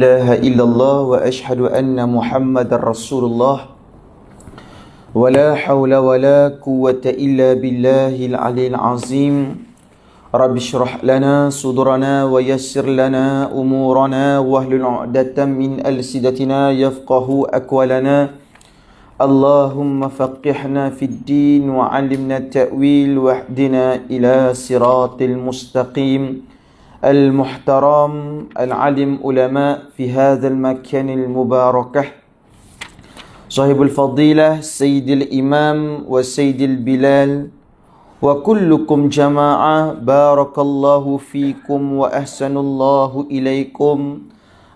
إله إلا الله وأشهد أن محمد رسول الله ولا حول ولا قوة إلا بالله العلي العظيم رب اشرح لنا صدرنا ويسر لنا أمورنا وهل العقدة من ألسنتنا يفقه أكولنا اللهم فقحنا في الدين وعلمنا التأويل واهدنا إلى صراط المستقيم المحترم العلم علماء في هذا المكان المبارك صاحب الفضيلة سيد الإمام وسيد البلال وكلكم جماعة بارك الله فيكم وأحسن الله إليكم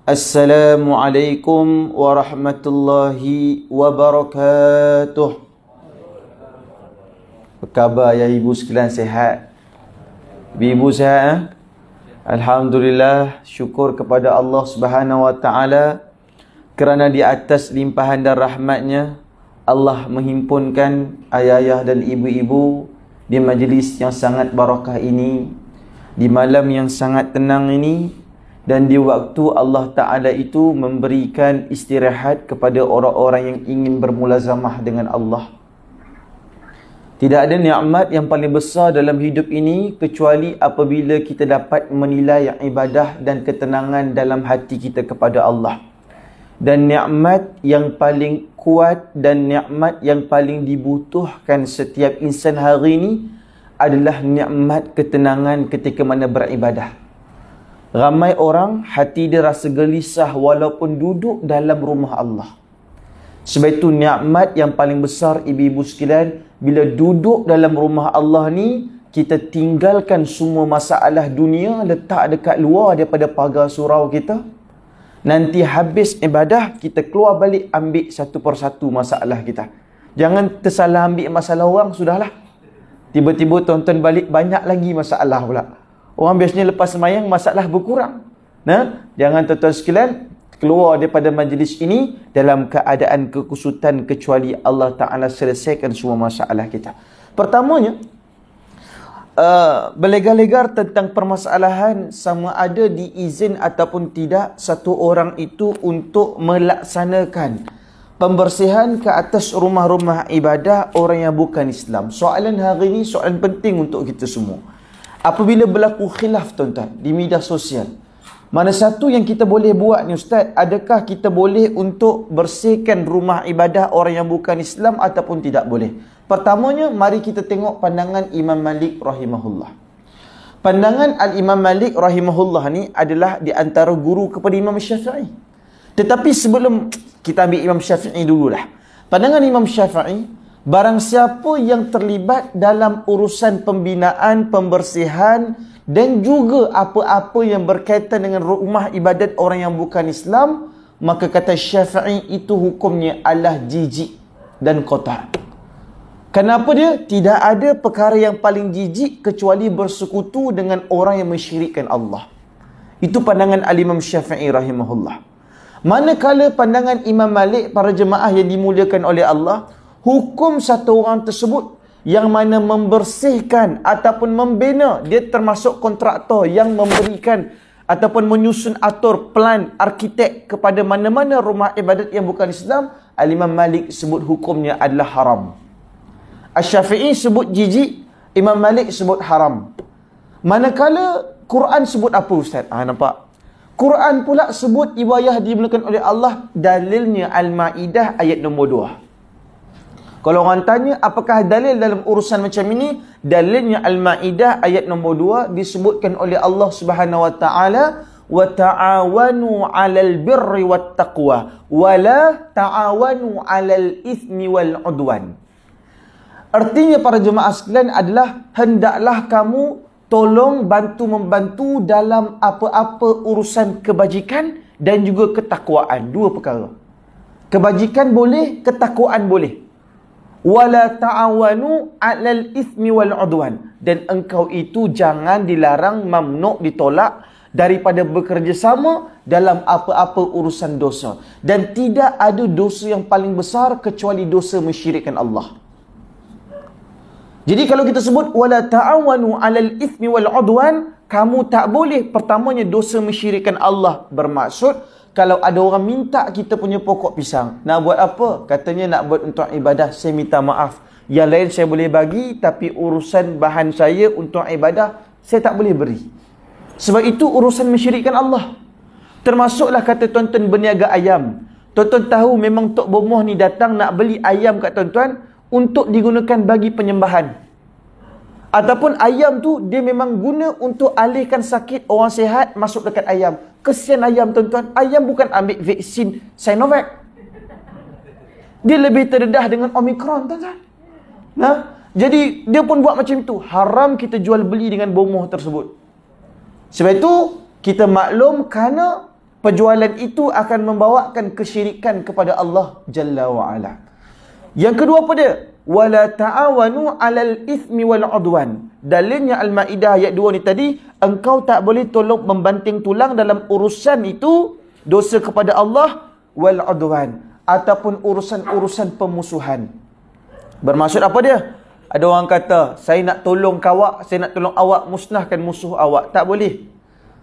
السلام عليكم ورحمة الله وبركاته Apa khabar ya ibu sekalian sehat? Ibu sehat eh? Alhamdulillah syukur kepada Allah Subhanahu wa taala kerana di atas limpahan dan rahmatnya Allah menghimpunkan ayah-ayah dan ibu-ibu di majlis yang sangat barakah ini di malam yang sangat tenang ini dan di waktu Allah taala itu memberikan istirahat kepada orang-orang yang ingin bermulazamah dengan Allah. Tidak ada nikmat yang paling besar dalam hidup ini kecuali apabila kita dapat menilai ibadah dan ketenangan dalam hati kita kepada Allah. Dan nikmat yang paling kuat dan nikmat yang paling dibutuhkan setiap insan hari ini adalah nikmat ketenangan ketika mana beribadah. Ramai orang hati dia rasa gelisah walaupun duduk dalam rumah Allah. Sebab itu nikmat yang paling besar ibu-ibu sekalian bila duduk dalam rumah Allah ni kita tinggalkan semua masalah dunia letak dekat luar daripada pagar surau kita nanti habis ibadah kita keluar balik ambil satu persatu masalah kita jangan tersalah ambil masalah orang sudahlah tiba-tiba tonton balik banyak lagi masalah pula orang biasanya lepas semayang masalah berkurang nah jangan tonton sekalian keluar daripada majlis ini dalam keadaan kekusutan kecuali Allah Ta'ala selesaikan semua masalah kita. Pertamanya, uh, berlegar-legar tentang permasalahan sama ada diizin ataupun tidak satu orang itu untuk melaksanakan pembersihan ke atas rumah-rumah ibadah orang yang bukan Islam. Soalan hari ini soalan penting untuk kita semua. Apabila berlaku khilaf tuan-tuan di media sosial, mana satu yang kita boleh buat ni Ustaz, adakah kita boleh untuk bersihkan rumah ibadah orang yang bukan Islam ataupun tidak boleh? Pertamanya, mari kita tengok pandangan Imam Malik rahimahullah. Pandangan Al-Imam Malik rahimahullah ni adalah di antara guru kepada Imam Syafi'i. Tetapi sebelum kita ambil Imam Syafi'i dululah. Pandangan Imam Syafi'i, barang siapa yang terlibat dalam urusan pembinaan, pembersihan, pembersihan, dan juga apa-apa yang berkaitan dengan rumah ibadat orang yang bukan Islam maka kata Syafi'i itu hukumnya Allah jijik dan kotak kenapa dia tidak ada perkara yang paling jijik kecuali bersekutu dengan orang yang mensyirikkan Allah itu pandangan al-Imam Syafi'i rahimahullah manakala pandangan Imam Malik para jemaah yang dimuliakan oleh Allah hukum satu orang tersebut yang mana membersihkan ataupun membina dia termasuk kontraktor yang memberikan ataupun menyusun atur plan arkitek kepada mana-mana rumah ibadat yang bukan Islam Al-Imam Malik sebut hukumnya adalah haram Al-Syafi'i sebut jijik Imam Malik sebut haram manakala Quran sebut apa Ustaz? Ah nampak Quran pula sebut ibadah dimulakan oleh Allah dalilnya Al-Ma'idah ayat nombor 2 kalau orang tanya apakah dalil dalam urusan macam ini, dalilnya Al-Maidah ayat nombor 2 disebutkan oleh Allah Subhanahu wa taala wa ta'awanu 'alal birri wat taqwa wa la ta'awanu 'alal itsmi wal udwan. Artinya para jemaah sekalian adalah hendaklah kamu tolong bantu membantu dalam apa-apa urusan kebajikan dan juga ketakwaan, dua perkara. Kebajikan boleh, ketakwaan boleh wala ta'awanu 'alal ismi wal udwan dan engkau itu jangan dilarang mamnu' ditolak daripada bekerjasama dalam apa-apa urusan dosa dan tidak ada dosa yang paling besar kecuali dosa mensyirikkan Allah jadi kalau kita sebut wala ta'awanu 'alal ismi wal udwan kamu tak boleh pertamanya dosa mensyirikkan Allah bermaksud kalau ada orang minta kita punya pokok pisang, nak buat apa? Katanya nak buat untuk ibadah, saya minta maaf. Yang lain saya boleh bagi, tapi urusan bahan saya untuk ibadah, saya tak boleh beri. Sebab itu urusan mesyirikan Allah. Termasuklah kata tuan-tuan berniaga ayam. Tuan-tuan tahu memang Tok Bomoh ni datang nak beli ayam kat tuan-tuan untuk digunakan bagi penyembahan. Ataupun ayam tu dia memang guna untuk alihkan sakit orang sehat masuk dekat ayam. Kesian ayam tuan-tuan. Ayam bukan ambil vaksin Sinovac. Dia lebih terdedah dengan Omicron tuan-tuan. Nah, ha? jadi dia pun buat macam tu Haram kita jual beli dengan bomoh tersebut. Sebab itu kita maklum kerana penjualan itu akan membawakan kesyirikan kepada Allah Jalla wa'ala. Yang kedua apa dia? wala ta'awanu 'alal ithmi wal udwan. Dalilnya Al-Maidah ayat 2 ni tadi, engkau tak boleh tolong membanting tulang dalam urusan itu dosa kepada Allah wal udwan ataupun urusan-urusan pemusuhan. Bermaksud apa dia? Ada orang kata, saya nak tolong kawak, saya nak tolong awak musnahkan musuh awak. Tak boleh.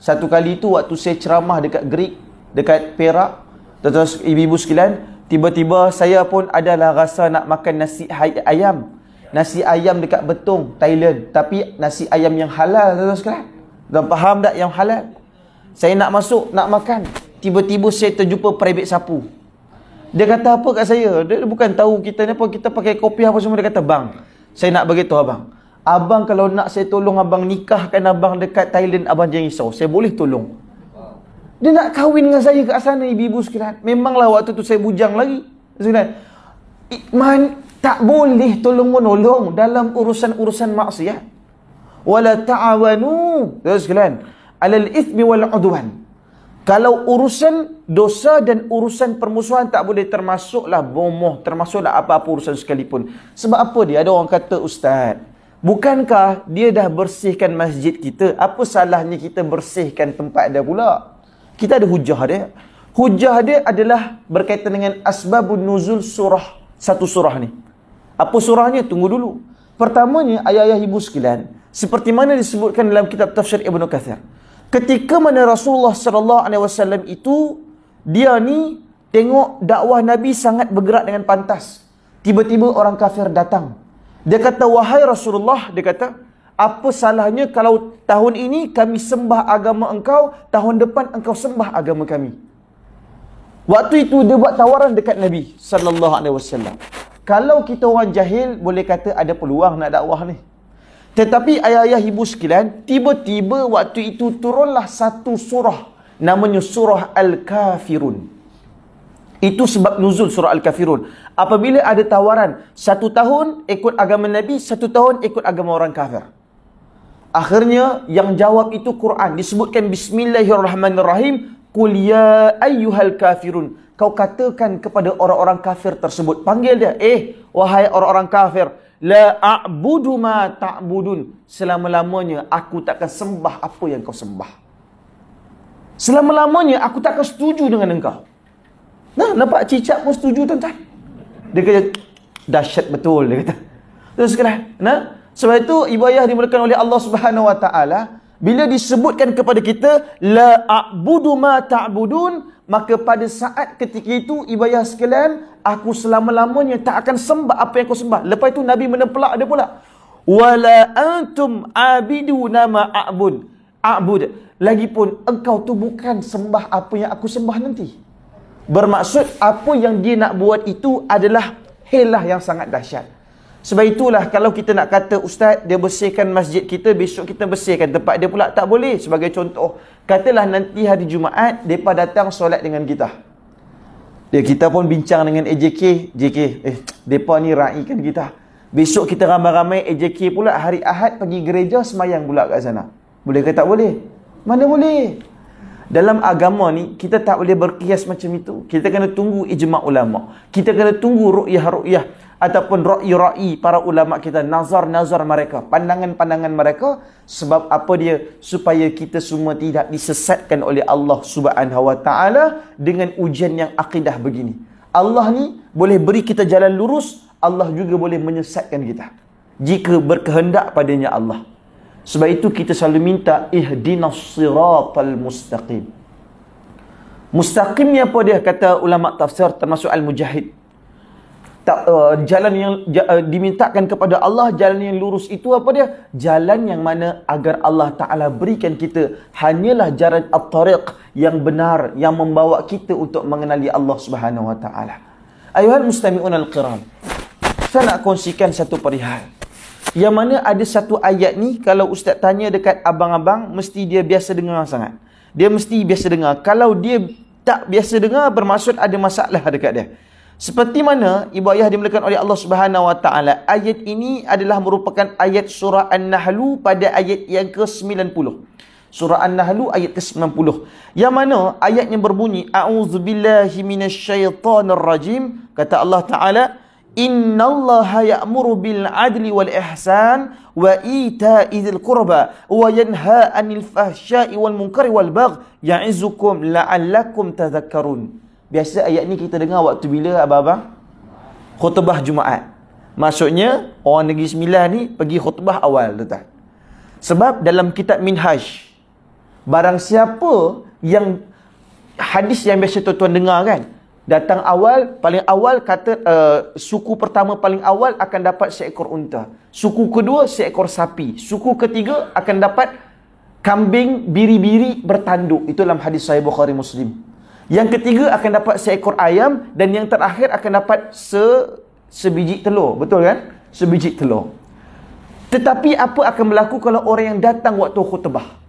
Satu kali itu waktu saya ceramah dekat Greek, dekat Perak, Terus ibu-ibu sekalian, Tiba-tiba saya pun adalah rasa nak makan nasi ayam. Nasi ayam dekat Betung Thailand. Tapi nasi ayam yang halal tuan-tuan sekalian. Dan faham tak yang halal? Saya nak masuk, nak makan. Tiba-tiba saya terjumpa private sapu. Dia kata apa kat saya? Dia bukan tahu kita ni apa. Kita pakai kopi apa semua. Dia kata, bang, saya nak beritahu abang. Abang kalau nak saya tolong abang nikahkan abang dekat Thailand, abang jangan risau. Saya boleh tolong. Dia nak kahwin dengan saya ke sana ibu-ibu sekalian. Memanglah waktu tu saya bujang lagi. sekiranya Iman tak boleh tolong menolong dalam urusan-urusan maksiat. Wala ta'awanu. terus ya, sekalian. Alal ithmi wal udwan. Kalau urusan dosa dan urusan permusuhan tak boleh termasuklah bomoh, termasuklah apa-apa urusan sekalipun. Sebab apa dia? Ada orang kata, Ustaz, bukankah dia dah bersihkan masjid kita? Apa salahnya kita bersihkan tempat dia pula? kita ada hujah dia. Hujah dia adalah berkaitan dengan asbabun nuzul surah. Satu surah ni. Apa surahnya? Tunggu dulu. Pertamanya, ayah-ayah ibu sekalian. Seperti mana disebutkan dalam kitab Tafsir Ibn Kathir. Ketika mana Rasulullah sallallahu alaihi wasallam itu dia ni tengok dakwah Nabi sangat bergerak dengan pantas. Tiba-tiba orang kafir datang. Dia kata, "Wahai Rasulullah," dia kata, apa salahnya kalau tahun ini kami sembah agama engkau, tahun depan engkau sembah agama kami. Waktu itu dia buat tawaran dekat Nabi sallallahu alaihi wasallam. Kalau kita orang jahil boleh kata ada peluang nak dakwah ni. Tetapi ayah-ayah ibu sekalian, tiba-tiba waktu itu turunlah satu surah namanya surah Al-Kafirun. Itu sebab nuzul surah Al-Kafirun. Apabila ada tawaran, satu tahun ikut agama Nabi, satu tahun ikut agama orang kafir. Akhirnya yang jawab itu Quran disebutkan bismillahirrahmanirrahim qul ya ayyuhal kafirun kau katakan kepada orang-orang kafir tersebut panggil dia eh wahai orang-orang kafir la a'budu ma ta'budun selama-lamanya aku tak akan sembah apa yang kau sembah selama-lamanya aku tak akan setuju dengan engkau nah nampak cicak pun setuju tuan-tuan dia kata dahsyat betul dia kata terus kena nah sebab itu ibu ayah dimulakan oleh Allah Subhanahu Wa Taala bila disebutkan kepada kita la a'budu ma ta'budun maka pada saat ketika itu ibu ayah sekalian aku selama-lamanya tak akan sembah apa yang aku sembah. Lepas itu Nabi menepelak dia pula. Wala antum abidu nama a'bud. A'bud. Lagipun engkau tu bukan sembah apa yang aku sembah nanti. Bermaksud apa yang dia nak buat itu adalah helah yang sangat dahsyat. Sebab itulah kalau kita nak kata ustaz dia bersihkan masjid kita besok kita bersihkan tempat dia pula tak boleh sebagai contoh katalah nanti hari Jumaat depa datang solat dengan kita. Dia kita pun bincang dengan AJK, JK eh depa ni raikan kita. Besok kita ramai-ramai AJK pula hari Ahad pergi gereja semayang pula kat sana. Boleh ke tak boleh? Mana boleh? dalam agama ni kita tak boleh berkias macam itu. Kita kena tunggu ijma' ulama. Kita kena tunggu ru'yah-ru'yah ataupun ra'i-ra'i para ulama kita, nazar-nazar mereka, pandangan-pandangan mereka sebab apa dia? Supaya kita semua tidak disesatkan oleh Allah Subhanahu wa taala dengan ujian yang akidah begini. Allah ni boleh beri kita jalan lurus, Allah juga boleh menyesatkan kita. Jika berkehendak padanya Allah. Sebab itu kita selalu minta ihdinas siratal mustaqim. Mustaqim ni apa dia kata ulama tafsir termasuk al-mujahid. Tak, uh, jalan yang uh, dimintakan kepada Allah jalan yang lurus itu apa dia jalan yang mana agar Allah taala berikan kita hanyalah jalan at-tariq yang benar yang membawa kita untuk mengenali Allah Subhanahu wa taala ayuhal mustami'un al-qiram saya nak kongsikan satu perihal yang mana ada satu ayat ni kalau ustaz tanya dekat abang-abang mesti dia biasa dengar sangat. Dia mesti biasa dengar. Kalau dia tak biasa dengar bermaksud ada masalah dekat dia. Seperti mana ibu ayah dimulakan oleh Allah Subhanahu Ayat ini adalah merupakan ayat surah An-Nahl pada ayat yang ke-90. Surah An-Nahl ayat ke-90. Yang mana ayatnya berbunyi A'udzubillahi minasyaitonirrajim kata Allah Taala Inna Allah ya'muru bil adli wal ihsan wa ita'i dzil qurba wa yanha 'anil fahsya'i wal munkari wal bagh ya'izukum la'allakum tadhakkarun. Biasa ayat ni kita dengar waktu bila abang-abang? Khutbah Jumaat. Maksudnya orang negeri Sembilan ni pergi khutbah awal tuan. Sebab dalam kitab Minhaj barang siapa yang hadis yang biasa tuan-tuan dengar kan datang awal paling awal kata uh, suku pertama paling awal akan dapat seekor unta suku kedua seekor sapi suku ketiga akan dapat kambing biri-biri bertanduk itu dalam hadis sahih Bukhari Muslim yang ketiga akan dapat seekor ayam dan yang terakhir akan dapat se sebiji telur betul kan sebiji telur tetapi apa akan berlaku kalau orang yang datang waktu khutbah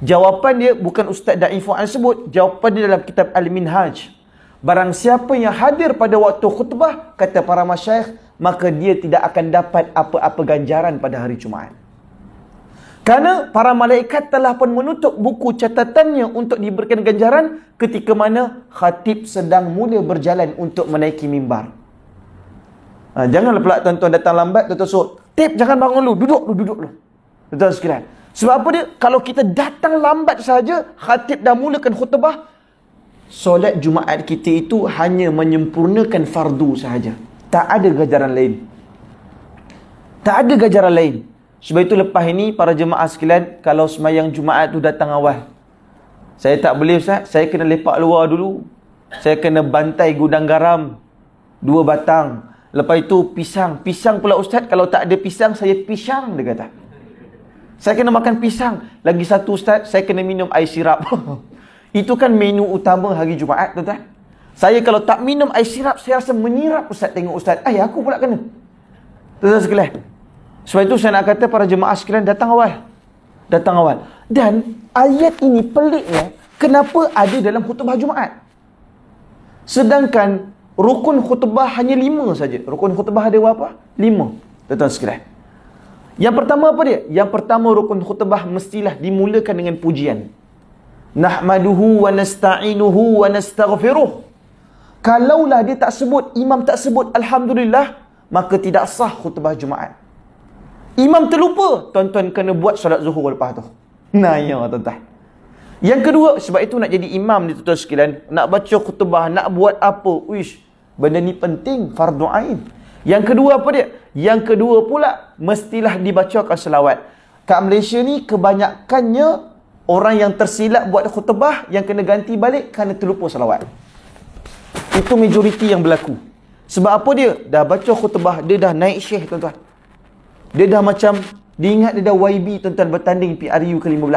Jawapan dia bukan Ustaz Daifu'an sebut. Jawapan dia dalam kitab Al-Minhaj. Barang siapa yang hadir pada waktu khutbah, kata para masyaih, maka dia tidak akan dapat apa-apa ganjaran pada hari Jumaat. Karena para malaikat telah pun menutup buku catatannya untuk diberikan ganjaran ketika mana khatib sedang mula berjalan untuk menaiki mimbar. Ha, janganlah pula tuan-tuan datang lambat, tuan-tuan suruh, tip jangan bangun dulu, duduk dulu, duduk dulu. Tuan-tuan sekalian. Sebab apa dia? Kalau kita datang lambat saja, khatib dah mulakan khutbah, solat Jumaat kita itu hanya menyempurnakan fardu sahaja. Tak ada gajaran lain. Tak ada gajaran lain. Sebab itu lepas ini para jemaah sekalian kalau semayang Jumaat tu datang awal. Saya tak boleh Ustaz. Saya kena lepak luar dulu. Saya kena bantai gudang garam. Dua batang. Lepas itu pisang. Pisang pula Ustaz. Kalau tak ada pisang saya pisang dia kata. Saya kena makan pisang. Lagi satu Ustaz. Saya kena minum air sirap. Itu kan menu utama hari Jumaat, tuan-tuan. Saya kalau tak minum air sirap, saya rasa menyirap Ustaz tengok Ustaz. Eh, aku pula kena. Tuan-tuan sekalian. Sebab itu saya nak kata para jemaah sekalian datang awal. Datang awal. Dan ayat ini peliknya, kenapa ada dalam khutbah Jumaat? Sedangkan rukun khutbah hanya lima saja. Rukun khutbah ada apa? Lima. Tuan-tuan sekalian. Yang pertama apa dia? Yang pertama rukun khutbah mestilah dimulakan dengan Pujian. Nahmaduhu wa nasta'inuhu wa nastaghfiruh. Kalaulah dia tak sebut, imam tak sebut Alhamdulillah, maka tidak sah khutbah Jumaat. Imam terlupa, tuan-tuan kena buat solat zuhur lepas tu. Nah, ya tuan-tuan. Yang kedua, sebab itu nak jadi imam ni tuan-tuan sekalian, nak baca khutbah, nak buat apa, wish. Benda ni penting, fardu ain. Yang kedua apa dia? Yang kedua pula, mestilah dibacakan selawat. Kat Malaysia ni, kebanyakannya orang yang tersilap buat khutbah yang kena ganti balik kerana terlupa salawat. Itu majoriti yang berlaku. Sebab apa dia? Dah baca khutbah, dia dah naik syekh tuan-tuan. Dia dah macam, dia ingat dia dah YB tuan-tuan bertanding PRU ke-15.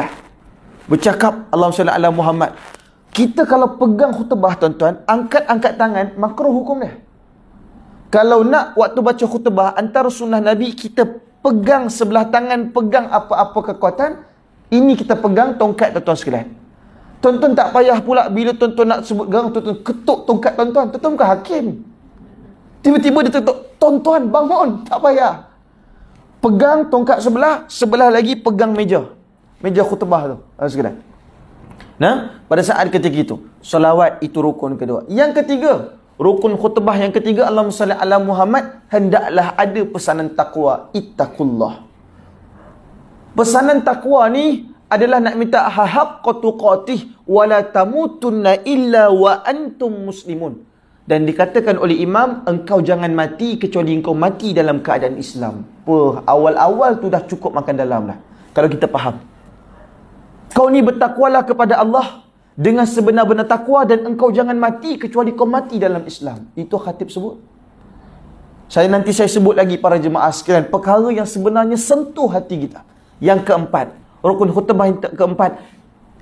Bercakap Allah SWT ala Muhammad. Kita kalau pegang khutbah tuan-tuan, angkat-angkat tangan, makruh hukum dia. Kalau nak waktu baca khutbah, antara sunnah Nabi, kita pegang sebelah tangan, pegang apa-apa kekuatan, ini kita pegang tongkat tuan-tuan sekalian. tuan tak payah pula bila tonton nak sebut gang, tonton ketuk tongkat tonton. Tonton tuan bukan hakim. Tiba-tiba dia ketuk, Tonton bangun, tak payah. Pegang tongkat sebelah, sebelah lagi pegang meja. Meja khutbah tu, tuan sekalian. Nah, pada saat ketika itu, salawat itu rukun kedua. Yang ketiga, rukun khutbah yang ketiga, Allah SWT, Allah Muhammad, hendaklah ada pesanan takwa. ittaqullah pesanan takwa ni adalah nak minta haqqatu qatih wala tamutunna illa wa antum muslimun dan dikatakan oleh imam engkau jangan mati kecuali engkau mati dalam keadaan Islam. Puh, awal-awal tu dah cukup makan dalam dah. Kalau kita faham. Kau ni bertakwalah kepada Allah dengan sebenar-benar takwa dan engkau jangan mati kecuali kau mati dalam Islam. Itu khatib sebut. Saya nanti saya sebut lagi para jemaah sekalian perkara yang sebenarnya sentuh hati kita. Yang keempat, rukun khutbah yang keempat,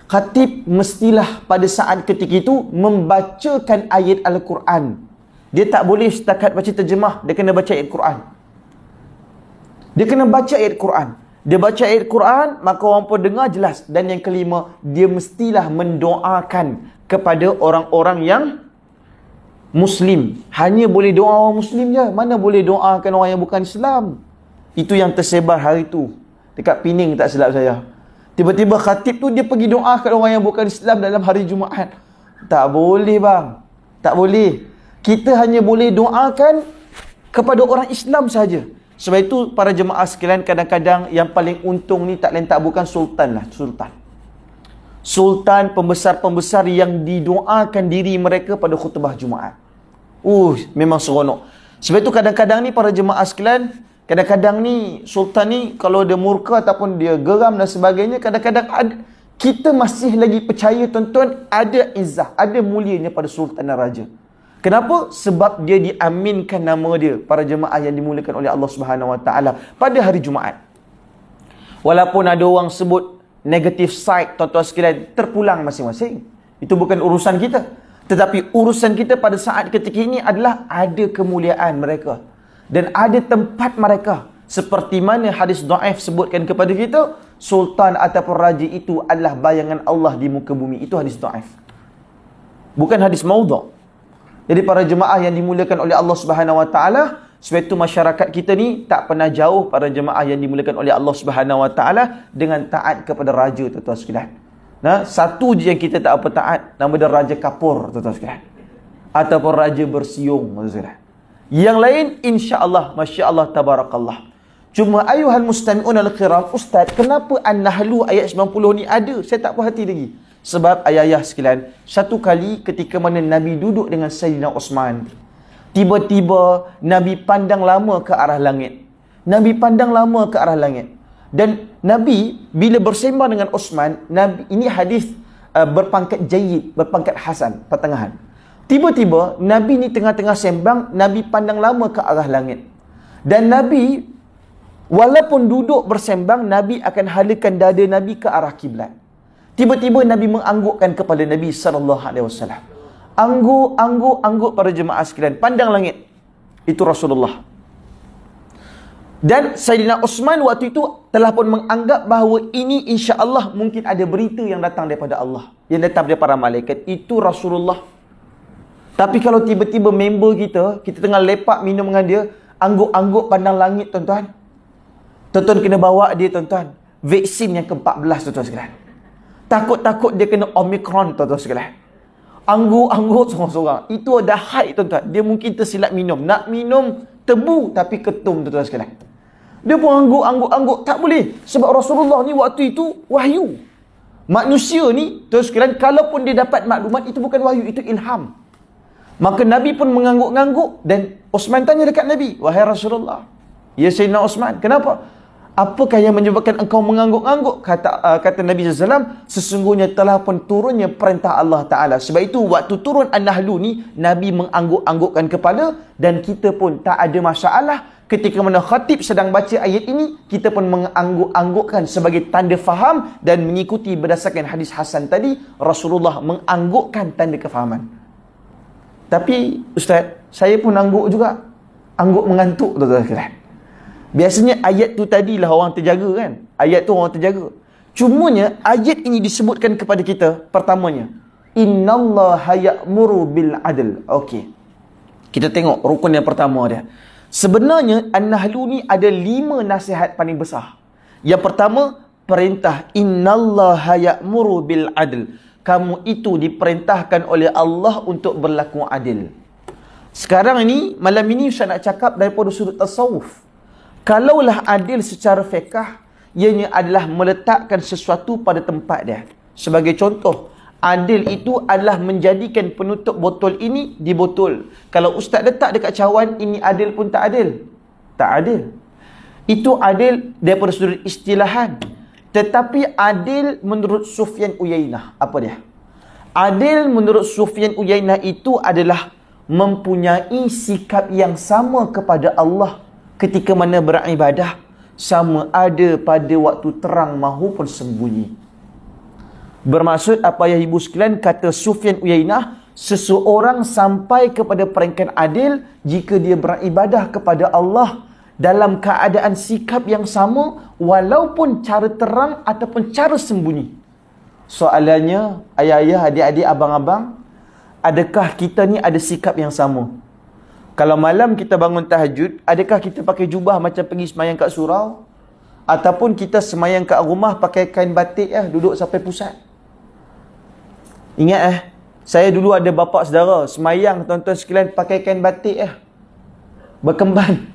khatib mestilah pada saat ketika itu membacakan ayat Al-Quran. Dia tak boleh setakat baca terjemah, dia kena baca ayat quran Dia kena baca ayat quran Dia baca ayat Quran, maka orang pun dengar jelas. Dan yang kelima, dia mestilah mendoakan kepada orang-orang yang Muslim. Hanya boleh doa orang Muslim je. Mana boleh doakan orang yang bukan Islam. Itu yang tersebar hari tu dekat Pening tak silap saya. Tiba-tiba khatib tu dia pergi doa kat orang yang bukan Islam dalam hari Jumaat. Tak boleh bang. Tak boleh. Kita hanya boleh doakan kepada orang Islam saja. Sebab itu para jemaah sekalian kadang-kadang yang paling untung ni tak lain tak bukan sultan lah, sultan. Sultan pembesar-pembesar yang didoakan diri mereka pada khutbah Jumaat. Uh, memang seronok. Sebab itu kadang-kadang ni para jemaah sekalian Kadang-kadang ni sultan ni kalau dia murka ataupun dia geram dan sebagainya kadang-kadang kita masih lagi percaya tuan-tuan ada izzah, ada mulianya pada sultan dan raja. Kenapa? Sebab dia diaminkan nama dia para jemaah yang dimuliakan oleh Allah Subhanahu Wa Taala pada hari Jumaat. Walaupun ada orang sebut negative side tuan-tuan sekalian terpulang masing-masing. Itu bukan urusan kita. Tetapi urusan kita pada saat ketika ini adalah ada kemuliaan mereka dan ada tempat mereka seperti mana hadis dhaif sebutkan kepada kita sultan ataupun raja itu adalah bayangan Allah di muka bumi itu hadis dhaif bukan hadis maudhu jadi para jemaah yang dimuliakan oleh Allah Subhanahu wa taala sebab itu masyarakat kita ni tak pernah jauh para jemaah yang dimuliakan oleh Allah Subhanahu wa taala dengan taat kepada raja tuan-tuan sekalian nah satu je yang kita tak apa taat nama dia raja kapur tuan-tuan sekalian ataupun raja bersiung tuan-tuan sekalian yang lain insya-Allah masya-Allah tabarakallah. Cuma ayuhan mustami'un al-kiram ustaz kenapa An-Nahlu ayat 90 ni ada? Saya tak puas hati lagi. Sebab ayah-ayah sekalian, satu kali ketika mana Nabi duduk dengan Sayyidina Osman, tiba-tiba Nabi pandang lama ke arah langit. Nabi pandang lama ke arah langit. Dan Nabi bila bersembang dengan Osman, Nabi, ini hadis uh, berpangkat jayid, berpangkat hasan, pertengahan. Tiba-tiba Nabi ni tengah-tengah sembang, Nabi pandang lama ke arah langit. Dan Nabi walaupun duduk bersembang, Nabi akan halakan dada Nabi ke arah kiblat. Tiba-tiba Nabi menganggukkan kepala Nabi sallallahu alaihi wasallam. Angguk, angguk, angguk para jemaah sekalian, pandang langit. Itu Rasulullah. Dan Sayyidina Osman waktu itu telah pun menganggap bahawa ini insya Allah mungkin ada berita yang datang daripada Allah. Yang datang daripada para malaikat. Itu Rasulullah tapi kalau tiba-tiba member kita, kita tengah lepak minum dengan dia, angguk-angguk pandang langit tuan-tuan. Tuan-tuan kena bawa dia tuan-tuan. Vaksin yang ke-14 tuan-tuan sekalian. Takut-takut dia kena Omicron tuan-tuan sekalian. Angguk-angguk seorang-seorang. Itu ada haid tuan-tuan. Dia mungkin tersilap minum. Nak minum tebu tapi ketum tuan-tuan sekalian. Dia pun angguk-angguk-angguk. Tak boleh. Sebab Rasulullah ni waktu itu wahyu. Manusia ni tuan-tuan sekalian kalaupun dia dapat maklumat itu bukan wahyu. Itu ilham. Itu ilham. Maka Nabi pun mengangguk-angguk dan Osman tanya dekat Nabi, "Wahai Rasulullah, ya Sayyidina Osman, kenapa? Apakah yang menyebabkan engkau mengangguk-angguk?" Kata uh, kata Nabi sallallahu "Sesungguhnya telah pun turunnya perintah Allah Taala. Sebab itu waktu turun An-Nahlu ni Nabi mengangguk-anggukkan kepala dan kita pun tak ada masalah ketika mana khatib sedang baca ayat ini kita pun mengangguk-anggukkan sebagai tanda faham dan mengikuti berdasarkan hadis Hasan tadi Rasulullah menganggukkan tanda kefahaman. Tapi ustaz, saya pun angguk juga. Angguk mengantuk tu tuan Biasanya ayat tu tadilah orang terjaga kan? Ayat tu orang terjaga. Cumanya ayat ini disebutkan kepada kita pertamanya. Innallaha ya'muru bil adl. Okey. Kita tengok rukun yang pertama dia. Sebenarnya An-Nahlu ni ada lima nasihat paling besar. Yang pertama perintah innallaha ya'muru bil adl kamu itu diperintahkan oleh Allah untuk berlaku adil. Sekarang ini, malam ini saya nak cakap daripada sudut tasawuf. Kalaulah adil secara fiqah, ianya adalah meletakkan sesuatu pada tempat dia. Sebagai contoh, adil itu adalah menjadikan penutup botol ini di botol. Kalau ustaz letak dekat cawan, ini adil pun tak adil. Tak adil. Itu adil daripada sudut istilahan. Tetapi adil menurut Sufyan Uyainah. Apa dia? Adil menurut Sufyan Uyainah itu adalah mempunyai sikap yang sama kepada Allah ketika mana beribadah sama ada pada waktu terang mahupun sembunyi. Bermaksud apa yang ibu sekalian kata Sufyan Uyainah, seseorang sampai kepada peringkat adil jika dia beribadah kepada Allah dalam keadaan sikap yang sama walaupun cara terang ataupun cara sembunyi. Soalannya, ayah-ayah, adik-adik, abang-abang, adakah kita ni ada sikap yang sama? Kalau malam kita bangun tahajud, adakah kita pakai jubah macam pergi semayang kat surau? Ataupun kita semayang kat rumah pakai kain batik ya, duduk sampai pusat? Ingat eh, saya dulu ada bapa saudara semayang tuan-tuan sekalian pakai kain batik ya. Eh, Berkembang.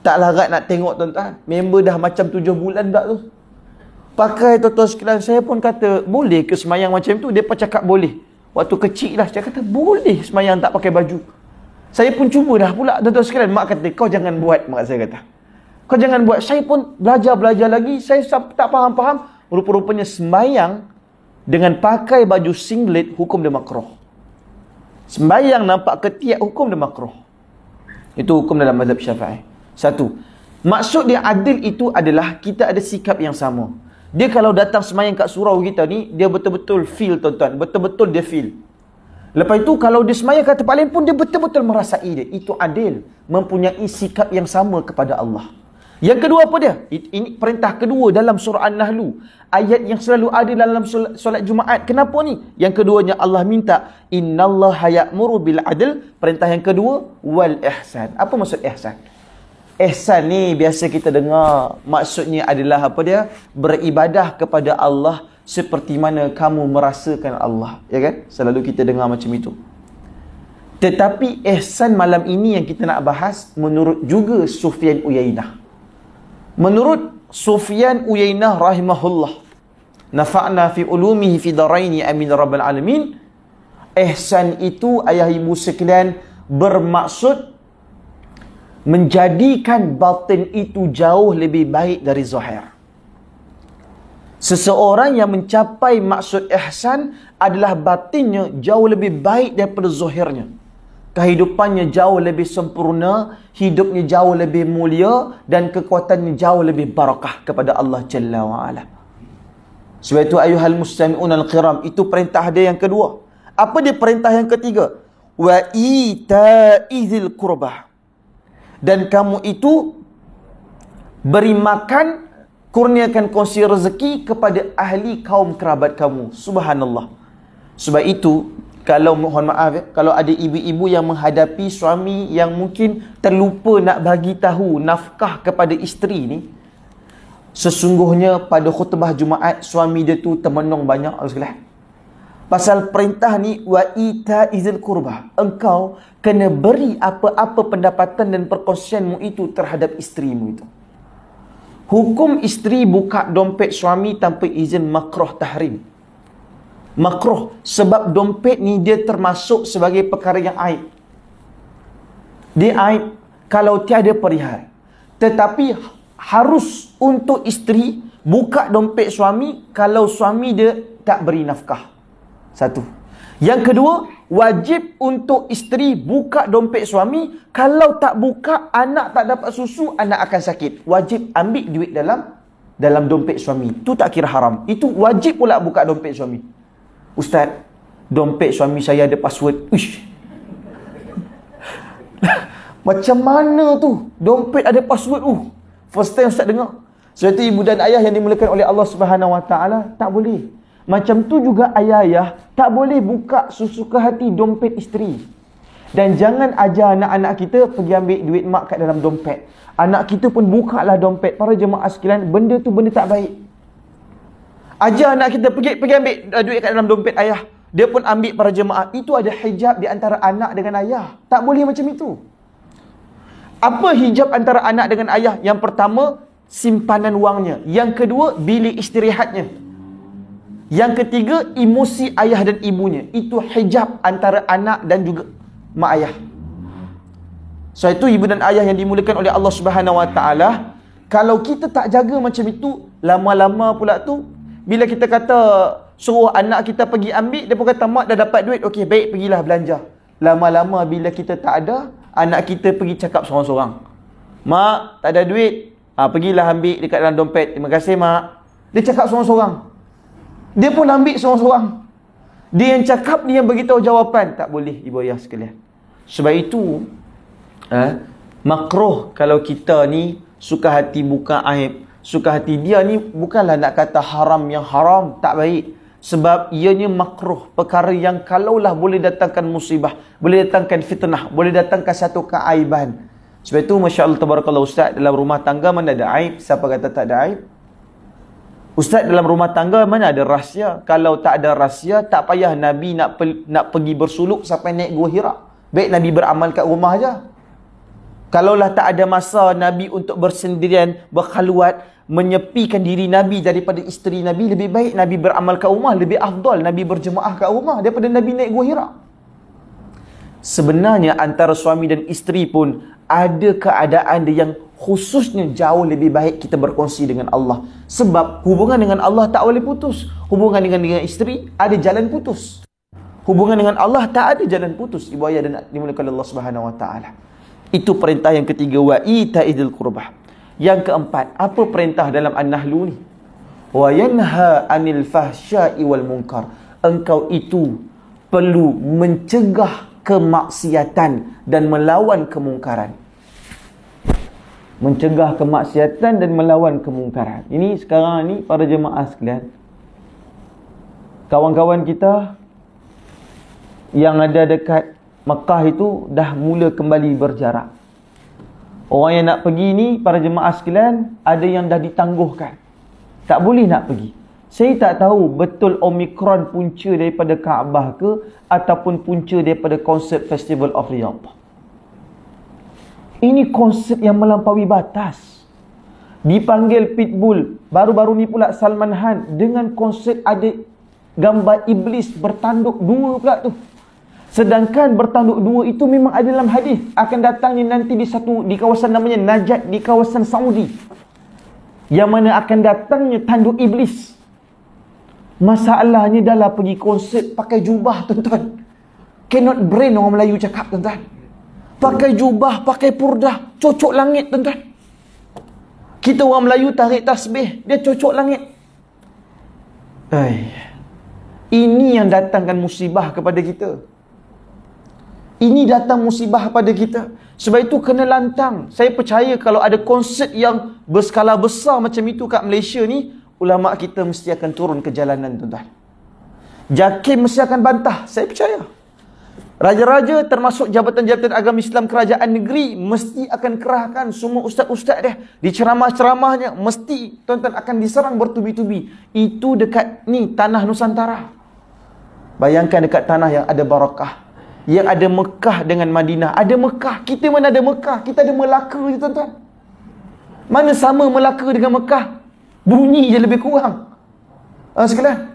Tak larat nak tengok tuan-tuan. Member dah macam tujuh bulan tak tu. Pakai tuan-tuan sekalian. Saya pun kata, boleh ke semayang macam tu? Dia pun cakap boleh. Waktu kecil lah. Saya kata, boleh semayang tak pakai baju. Saya pun cuba dah pula tuan-tuan sekalian. Mak kata, kau jangan buat. Mak saya kata. Kau jangan buat. Saya pun belajar-belajar lagi. Saya tak faham-faham. Rupa-rupanya semayang dengan pakai baju singlet, hukum dia makroh. Sembayang nampak ketiak hukum dia makruh. Itu hukum dalam mazhab syafi'i. Satu. Maksud dia adil itu adalah kita ada sikap yang sama. Dia kalau datang semayang kat surau kita ni, dia betul-betul feel tuan-tuan. Betul-betul dia feel. Lepas itu kalau dia semayang kat tempat lain pun, dia betul-betul merasai dia. Itu adil. Mempunyai sikap yang sama kepada Allah. Yang kedua apa dia? Ini perintah kedua dalam surah An-Nahlu. Ayat yang selalu ada dalam solat Jumaat. Kenapa ni? Yang keduanya Allah minta innallaha ya'muru bil adil. Perintah yang kedua wal ihsan. Apa maksud ihsan? Ihsan ni biasa kita dengar maksudnya adalah apa dia? Beribadah kepada Allah seperti mana kamu merasakan Allah. Ya kan? Selalu kita dengar macam itu. Tetapi ihsan malam ini yang kita nak bahas menurut juga Sufyan Uyainah. Menurut Sufyan Uyainah rahimahullah. Nafa'na fi ulumihi fi daraini amin rabbal alamin. Ihsan itu ayah ibu sekalian bermaksud menjadikan batin itu jauh lebih baik dari zahir. Seseorang yang mencapai maksud ihsan adalah batinnya jauh lebih baik daripada zahirnya. Kehidupannya jauh lebih sempurna, hidupnya jauh lebih mulia dan kekuatannya jauh lebih barakah kepada Allah Jalla wa'ala. Sebab itu ayuhal muslimun al-qiram, itu perintah dia yang kedua. Apa dia perintah yang ketiga? Wa ita'izil qurbah dan kamu itu beri makan kurniakan kongsi rezeki kepada ahli kaum kerabat kamu subhanallah sebab itu kalau mohon maaf ya, kalau ada ibu-ibu yang menghadapi suami yang mungkin terlupa nak bagi tahu nafkah kepada isteri ni sesungguhnya pada khutbah Jumaat suami dia tu termenung banyak Alhamdulillah pasal perintah ni wa ita izil kurba. Engkau kena beri apa-apa pendapatan dan perkongsianmu itu terhadap isterimu itu. Hukum isteri buka dompet suami tanpa izin makroh tahrim. Makroh sebab dompet ni dia termasuk sebagai perkara yang aib. Dia aib kalau tiada perihal. Tetapi harus untuk isteri buka dompet suami kalau suami dia tak beri nafkah. Satu. Yang kedua, wajib untuk isteri buka dompet suami. Kalau tak buka, anak tak dapat susu, anak akan sakit. Wajib ambil duit dalam dalam dompet suami. Itu tak kira haram. Itu wajib pula buka dompet suami. Ustaz, dompet suami saya ada password. Uish. Macam mana tu? Dompet ada password. Uh. First time Ustaz dengar. Serta ibu dan ayah yang dimulakan oleh Allah Subhanahu Wa Taala tak boleh. Macam tu juga ayah-ayah tak boleh buka sesuka hati dompet isteri. Dan jangan ajar anak-anak kita pergi ambil duit mak kat dalam dompet. Anak kita pun buka lah dompet. Para jemaah sekalian, benda tu benda tak baik. Ajar anak kita pergi pergi ambil eh, duit kat dalam dompet ayah. Dia pun ambil para jemaah. Itu ada hijab di antara anak dengan ayah. Tak boleh macam itu. Apa hijab antara anak dengan ayah? Yang pertama, simpanan wangnya. Yang kedua, bilik Yang kedua, bilik istirahatnya. Yang ketiga, emosi ayah dan ibunya. Itu hijab antara anak dan juga mak ayah. So itu ibu dan ayah yang dimulakan oleh Allah Subhanahu Wa Taala. Kalau kita tak jaga macam itu, lama-lama pula tu bila kita kata suruh anak kita pergi ambil, dia pun kata mak dah dapat duit. Okey, baik pergilah belanja. Lama-lama bila kita tak ada, anak kita pergi cakap seorang-seorang. Mak, tak ada duit. Ha, pergilah ambil dekat dalam dompet. Terima kasih, mak. Dia cakap seorang-seorang. Dia pun ambil seorang-seorang. Dia yang cakap, dia yang beritahu jawapan. Tak boleh, ibu ayah sekalian. Sebab itu, eh, makroh kalau kita ni suka hati buka aib. Suka hati dia ni bukanlah nak kata haram yang haram. Tak baik. Sebab ianya makruh perkara yang kalaulah boleh datangkan musibah, boleh datangkan fitnah, boleh datangkan satu keaiban. Sebab itu, Masya Allah, Tabarakallah Ustaz, dalam rumah tangga mana ada aib? Siapa kata tak ada aib? Ustaz dalam rumah tangga mana ada rahsia? Kalau tak ada rahsia, tak payah Nabi nak pe nak pergi bersuluk sampai naik gua Hira. Baik Nabi beramal kat rumah aja. Kalaulah tak ada masa Nabi untuk bersendirian, berkhaluat, menyepikan diri Nabi daripada isteri Nabi, lebih baik Nabi beramal kat rumah, lebih afdal Nabi berjemaah kat rumah daripada Nabi naik gua Hira. Sebenarnya antara suami dan isteri pun ada keadaan yang khususnya jauh lebih baik kita berkongsi dengan Allah sebab hubungan dengan Allah tak boleh putus hubungan dengan dengan isteri ada jalan putus hubungan dengan Allah tak ada jalan putus ibu ayah dan dimulakan Allah Subhanahu wa taala itu perintah yang ketiga wa itaidil qurbah yang keempat apa perintah dalam an nahl ni wa yanha anil fahsya'i wal munkar engkau itu perlu mencegah kemaksiatan dan melawan kemungkaran mencegah kemaksiatan dan melawan kemungkaran. Ini sekarang ni para jemaah sekalian. Kawan-kawan kita yang ada dekat Mekah itu dah mula kembali berjarak. Orang yang nak pergi ni para jemaah sekalian ada yang dah ditangguhkan. Tak boleh nak pergi. Saya tak tahu betul Omicron punca daripada Kaabah ke ataupun punca daripada konsep Festival of Riyadh. Ini konsep yang melampaui batas. Dipanggil Pitbull. Baru-baru ni pula Salman Khan. Dengan konsep ada gambar iblis bertanduk dua pula tu. Sedangkan bertanduk dua itu memang ada dalam hadis akan datangnya nanti di satu di kawasan namanya Najat di kawasan Saudi. Yang mana akan datangnya tanduk iblis. Masalahnya dalam pergi konsep pakai jubah tuan-tuan. Cannot brain orang Melayu cakap tuan-tuan pakai jubah, pakai purdah, cocok langit tuan-tuan. Kita orang Melayu tarik tasbih, dia cocok langit. Ay. Ini yang datangkan musibah kepada kita. Ini datang musibah kepada kita. Sebab itu kena lantang. Saya percaya kalau ada konsert yang berskala besar macam itu kat Malaysia ni, ulama kita mesti akan turun ke jalanan tuan-tuan. Jakim mesti akan bantah. Saya percaya. Raja-raja termasuk jabatan-jabatan agama Islam kerajaan negeri mesti akan kerahkan semua ustaz-ustaz dia di ceramah-ceramahnya mesti tuan-tuan akan diserang bertubi-tubi. Itu dekat ni tanah Nusantara. Bayangkan dekat tanah yang ada barakah. Yang ada Mekah dengan Madinah. Ada Mekah. Kita mana ada Mekah? Kita ada Melaka je tuan-tuan. Mana sama Melaka dengan Mekah? Bunyi je lebih kurang. Uh, sekalian.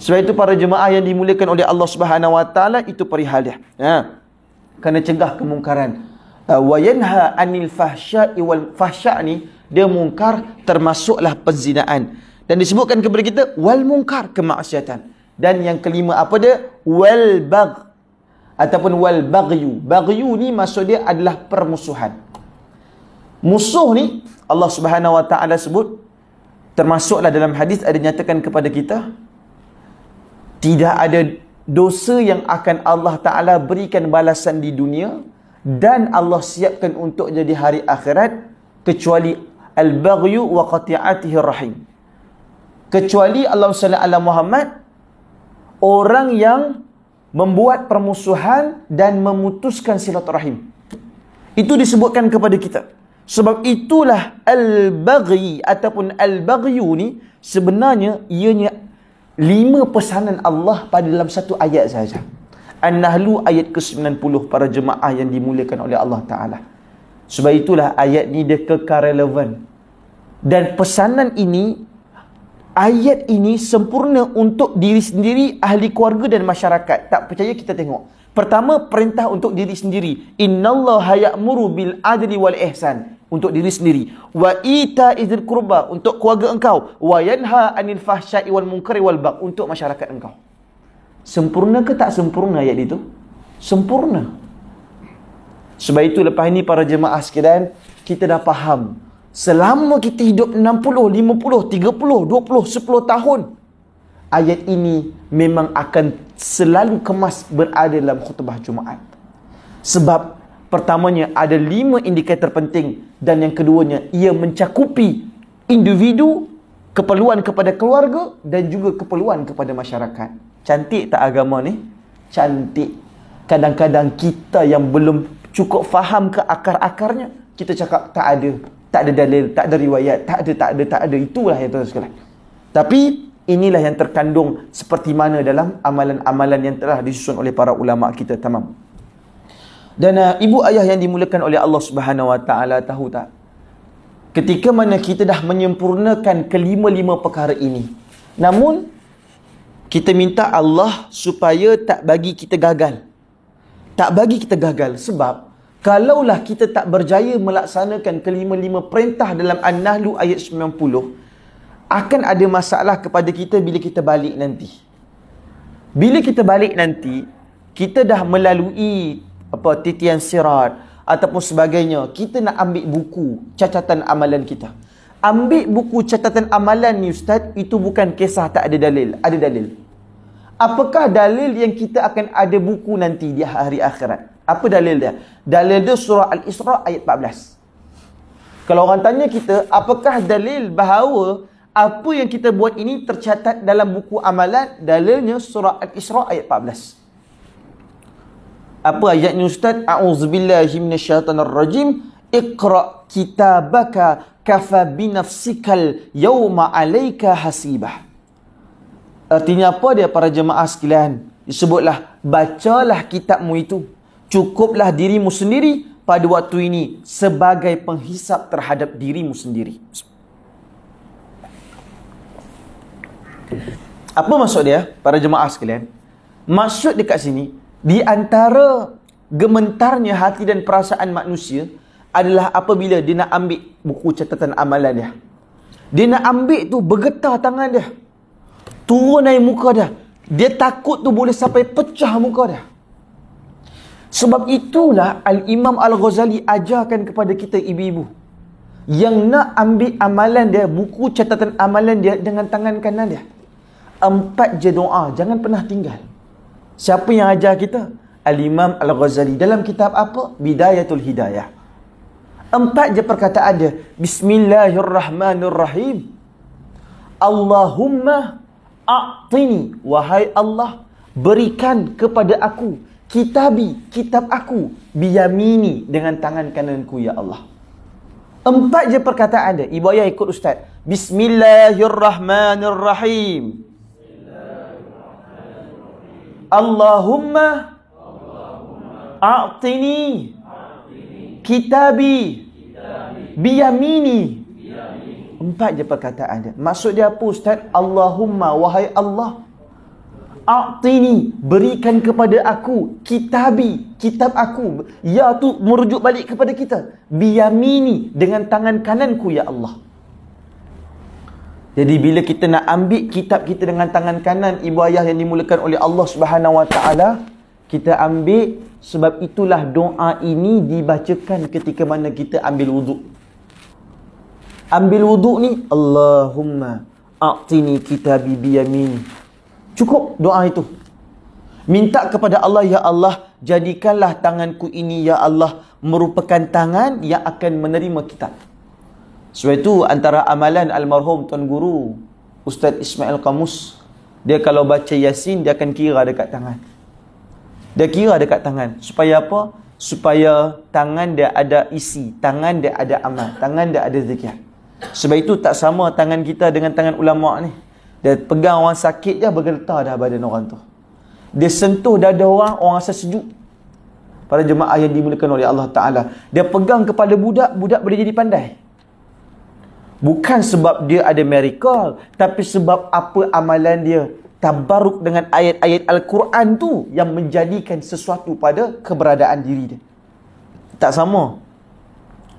Sebab itu para jemaah yang dimuliakan oleh Allah Subhanahu wa taala itu perihal dia. Ha. Kena cegah kemungkaran. Ha, wa yanha anil fahsya'i wal fahsya' ni dia mungkar termasuklah perzinaan. Dan disebutkan kepada kita wal mungkar kemaksiatan. Dan yang kelima apa dia? Wal bagh ataupun wal baghyu. Baghyu ni maksud dia adalah permusuhan. Musuh ni Allah Subhanahu wa taala sebut termasuklah dalam hadis ada nyatakan kepada kita tidak ada dosa yang akan Allah Ta'ala berikan balasan di dunia dan Allah siapkan untuk jadi hari akhirat kecuali al-baghyu wa qati'atihi rahim kecuali Allah sallallahu alaihi Muhammad orang yang membuat permusuhan dan memutuskan silaturahim itu disebutkan kepada kita sebab itulah al-baghi ataupun al-baghyu ni sebenarnya ianya lima pesanan Allah pada dalam satu ayat sahaja. An-Nahlu ayat ke-90 para jemaah yang dimuliakan oleh Allah Ta'ala. Sebab itulah ayat ni dia kekal relevan. Dan pesanan ini, ayat ini sempurna untuk diri sendiri, ahli keluarga dan masyarakat. Tak percaya kita tengok. Pertama perintah untuk diri sendiri. Innallaha ya'muru bil adli wal ihsan untuk diri sendiri. Wa ita idzil qurba untuk keluarga engkau. Wa yanha anil fahsya'i wal munkari wal bagh untuk masyarakat engkau. Sempurna ke tak sempurna ayat itu? Sempurna. Sebab itu lepas ini para jemaah sekalian, kita dah faham. Selama kita hidup 60, 50, 30, 20, 10 tahun, ayat ini memang akan selalu kemas berada dalam khutbah Jumaat. Sebab pertamanya ada lima indikator penting dan yang keduanya ia mencakupi individu, keperluan kepada keluarga dan juga keperluan kepada masyarakat. Cantik tak agama ni? Cantik. Kadang-kadang kita yang belum cukup faham ke akar-akarnya, kita cakap tak ada. Tak ada dalil, tak ada riwayat, tak ada, tak ada, tak ada. Itulah yang terus sekalian. Tapi, inilah yang terkandung seperti mana dalam amalan-amalan yang telah disusun oleh para ulama kita tamam. Dan uh, ibu ayah yang dimulakan oleh Allah Subhanahu Wa Taala tahu tak? Ketika mana kita dah menyempurnakan kelima-lima perkara ini. Namun kita minta Allah supaya tak bagi kita gagal. Tak bagi kita gagal sebab kalaulah kita tak berjaya melaksanakan kelima-lima perintah dalam an nahl ayat 90, akan ada masalah kepada kita bila kita balik nanti. Bila kita balik nanti, kita dah melalui apa titian sirat ataupun sebagainya. Kita nak ambil buku catatan amalan kita. Ambil buku catatan amalan ni Ustaz, itu bukan kisah tak ada dalil. Ada dalil. Apakah dalil yang kita akan ada buku nanti di hari akhirat? Apa dalil dia? Dalil dia surah Al-Isra ayat 14. Kalau orang tanya kita, apakah dalil bahawa apa yang kita buat ini tercatat dalam buku amalan dalilnya surah al-isra ayat 14 apa ayat ni ustaz auzubillahi minasyaitonirrajim iqra kitabaka kafa binafsikal yawma alayka hasibah artinya apa dia para jemaah sekalian disebutlah bacalah kitabmu itu cukuplah dirimu sendiri pada waktu ini sebagai penghisap terhadap dirimu sendiri. Apa maksud dia para jemaah sekalian? Maksud dekat sini di antara gemetarnya hati dan perasaan manusia adalah apabila dia nak ambil buku catatan amalan dia. Dia nak ambil tu bergetar tangan dia. Turun naik muka dia. Dia takut tu boleh sampai pecah muka dia. Sebab itulah Al-Imam Al-Ghazali ajarkan kepada kita ibu-ibu. Yang nak ambil amalan dia, buku catatan amalan dia dengan tangan kanan dia empat je doa jangan pernah tinggal siapa yang ajar kita al-imam al-ghazali dalam kitab apa bidayatul hidayah empat je perkataan dia bismillahirrahmanirrahim allahumma a'tini wahai allah berikan kepada aku kitabi kitab aku biyamini dengan tangan kananku ya allah empat je perkataan dia ibu ayah ikut ustaz bismillahirrahmanirrahim Allahumma a'tini kitabi biyamini. Empat je perkataan dia. Maksud dia apa Ustaz? Allahumma wahai Allah. A'tini berikan kepada aku kitabi, kitab aku. Ya tu merujuk balik kepada kita. Biyamini dengan tangan kananku ya Allah. Jadi bila kita nak ambil kitab kita dengan tangan kanan ibu ayah yang dimulakan oleh Allah Subhanahu Wa Taala, kita ambil sebab itulah doa ini dibacakan ketika mana kita ambil wuduk. Ambil wuduk ni Allahumma a'tini kitabi bi yamin. Cukup doa itu. Minta kepada Allah ya Allah jadikanlah tanganku ini ya Allah merupakan tangan yang akan menerima kitab. Sebab itu antara amalan almarhum Tuan Guru Ustaz Ismail Kamus Dia kalau baca Yasin dia akan kira dekat tangan Dia kira dekat tangan Supaya apa? Supaya tangan dia ada isi Tangan dia ada amal Tangan dia ada zikir Sebab itu tak sama tangan kita dengan tangan ulama' ni Dia pegang orang sakit dia bergetar dah badan orang tu Dia sentuh dada orang, orang rasa sejuk Pada jemaah yang dimulakan oleh Allah Ta'ala Dia pegang kepada budak, budak boleh jadi pandai Bukan sebab dia ada miracle, tapi sebab apa amalan dia. Tabaruk dengan ayat-ayat Al-Quran tu yang menjadikan sesuatu pada keberadaan diri dia. Tak sama.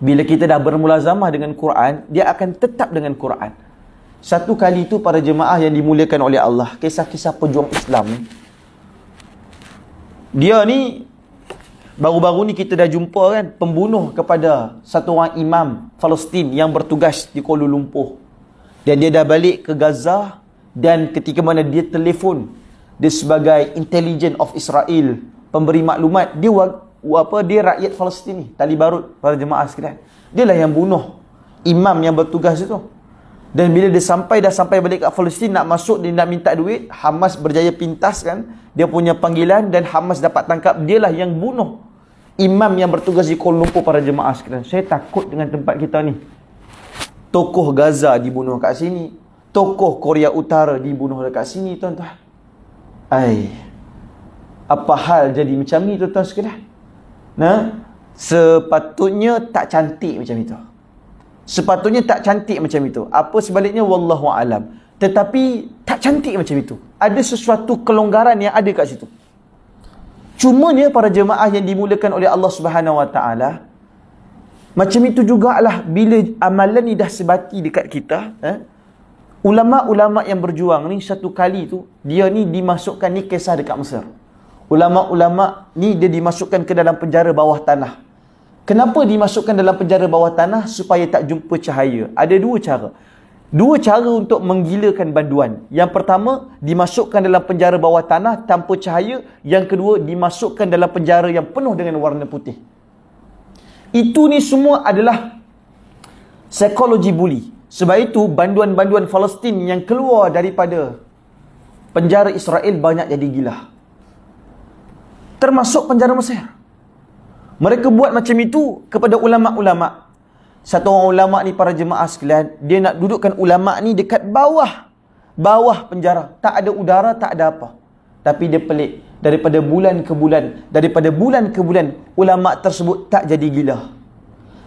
Bila kita dah bermula bermulazamah dengan Quran, dia akan tetap dengan Quran. Satu kali itu para jemaah yang dimuliakan oleh Allah, kisah-kisah pejuang Islam ni. Dia ni Baru-baru ni kita dah jumpa kan pembunuh kepada satu orang imam Palestin yang bertugas di Kuala Lumpur. Dan dia dah balik ke Gaza dan ketika mana dia telefon dia sebagai intelligence of Israel, pemberi maklumat, dia apa dia rakyat Palestin ni, tali barut para jemaah sekalian. lah yang bunuh imam yang bertugas itu. Dan bila dia sampai dah sampai balik ke Palestin nak masuk dia nak minta duit, Hamas berjaya pintas kan dia punya panggilan dan Hamas dapat tangkap dia lah yang bunuh imam yang bertugas di Kuala Lumpur para jemaah sekalian saya takut dengan tempat kita ni tokoh Gaza dibunuh kat sini tokoh Korea Utara dibunuh dekat sini tuan-tuan ai apa hal jadi macam ni tuan-tuan sekalian nah sepatutnya tak cantik macam itu sepatutnya tak cantik macam itu apa sebaliknya wallahu alam tetapi cantik macam itu. Ada sesuatu kelonggaran yang ada kat situ. Cuma ni para jemaah yang dimulakan oleh Allah Subhanahu Wa Taala macam itu jugalah bila amalan ni dah sebati dekat kita, eh? Ulama-ulama yang berjuang ni satu kali tu dia ni dimasukkan ni kisah dekat Mesir. Ulama-ulama ni dia dimasukkan ke dalam penjara bawah tanah. Kenapa dimasukkan dalam penjara bawah tanah supaya tak jumpa cahaya? Ada dua cara. Dua cara untuk menggilakan banduan. Yang pertama, dimasukkan dalam penjara bawah tanah tanpa cahaya. Yang kedua, dimasukkan dalam penjara yang penuh dengan warna putih. Itu ni semua adalah psikologi buli. Sebab itu, banduan-banduan Palestin yang keluar daripada penjara Israel banyak jadi gila. Termasuk penjara Mesir. Mereka buat macam itu kepada ulama-ulama satu orang ulama ni para jemaah sekalian dia nak dudukkan ulama ni dekat bawah bawah penjara tak ada udara tak ada apa tapi dia pelik daripada bulan ke bulan daripada bulan ke bulan ulama tersebut tak jadi gila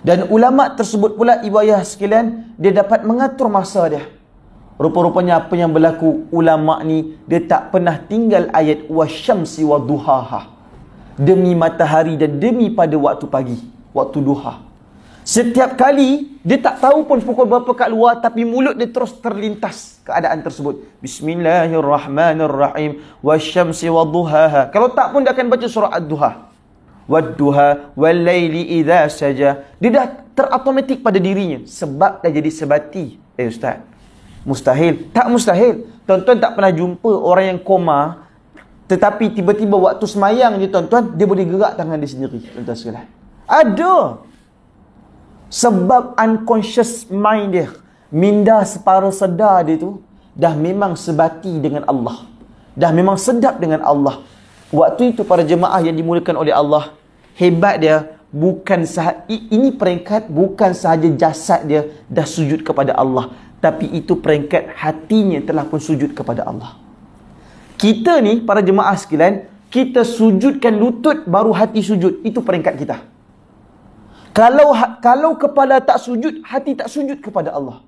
dan ulama tersebut pula ibu ayah sekalian dia dapat mengatur masa dia rupa-rupanya apa yang berlaku ulama ni dia tak pernah tinggal ayat wasyamsi waduhaha demi matahari dan demi pada waktu pagi waktu duha Setiap kali dia tak tahu pun pukul berapa kat luar tapi mulut dia terus terlintas keadaan tersebut. Bismillahirrahmanirrahim wasyamsi wadhuhaha. Kalau tak pun dia akan baca surah ad-duha. Wadduha walaili idza saja. Dia dah terautomatik pada dirinya sebab dah jadi sebati. Eh ustaz. Mustahil. Tak mustahil. Tuan-tuan tak pernah jumpa orang yang koma tetapi tiba-tiba waktu semayang dia tuan-tuan dia boleh gerak tangan dia sendiri. Tuan-tuan sekalian. Ada. Sebab unconscious mind dia, minda separa sedar dia tu, dah memang sebati dengan Allah. Dah memang sedap dengan Allah. Waktu itu para jemaah yang dimulakan oleh Allah, hebat dia, bukan sahaja, ini peringkat bukan sahaja jasad dia dah sujud kepada Allah. Tapi itu peringkat hatinya telah pun sujud kepada Allah. Kita ni, para jemaah sekalian, kita sujudkan lutut baru hati sujud. Itu peringkat Kita. Kalau ha- kalau kepala tak sujud, hati tak sujud kepada Allah.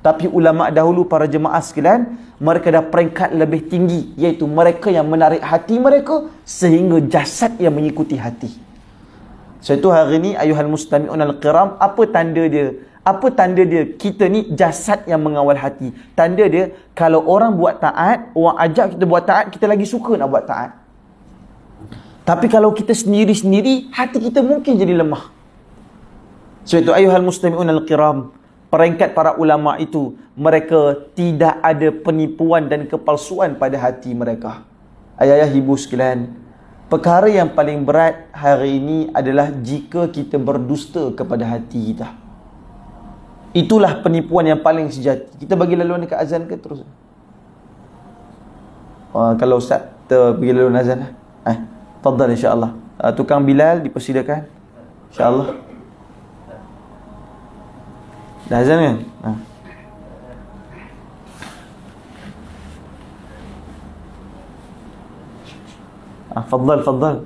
Tapi ulama dahulu para jemaah sekalian, mereka dah peringkat lebih tinggi iaitu mereka yang menarik hati mereka sehingga jasad yang mengikuti hati. So itu hari ini ayuhal mustami'un al-qiram, apa tanda dia? Apa tanda dia? Kita ni jasad yang mengawal hati. Tanda dia, kalau orang buat taat, orang ajak kita buat taat, kita lagi suka nak buat taat. Tapi kalau kita sendiri-sendiri, hati kita mungkin jadi lemah. Sebab itu ayuhal muslimin al-kiram Peringkat para ulama itu Mereka tidak ada penipuan dan kepalsuan pada hati mereka Ayah-ayah ibu sekalian Perkara yang paling berat hari ini adalah Jika kita berdusta kepada hati kita Itulah penipuan yang paling sejati Kita bagi laluan dekat azan ke terus? Uh, kalau ustaz, kita bagi laluan azan lah. Eh, fadal insyaAllah uh, ah, Tukang Bilal dipersidakan InsyaAllah Dah azam kan? Ha. Ha, ah, fadal, fadal.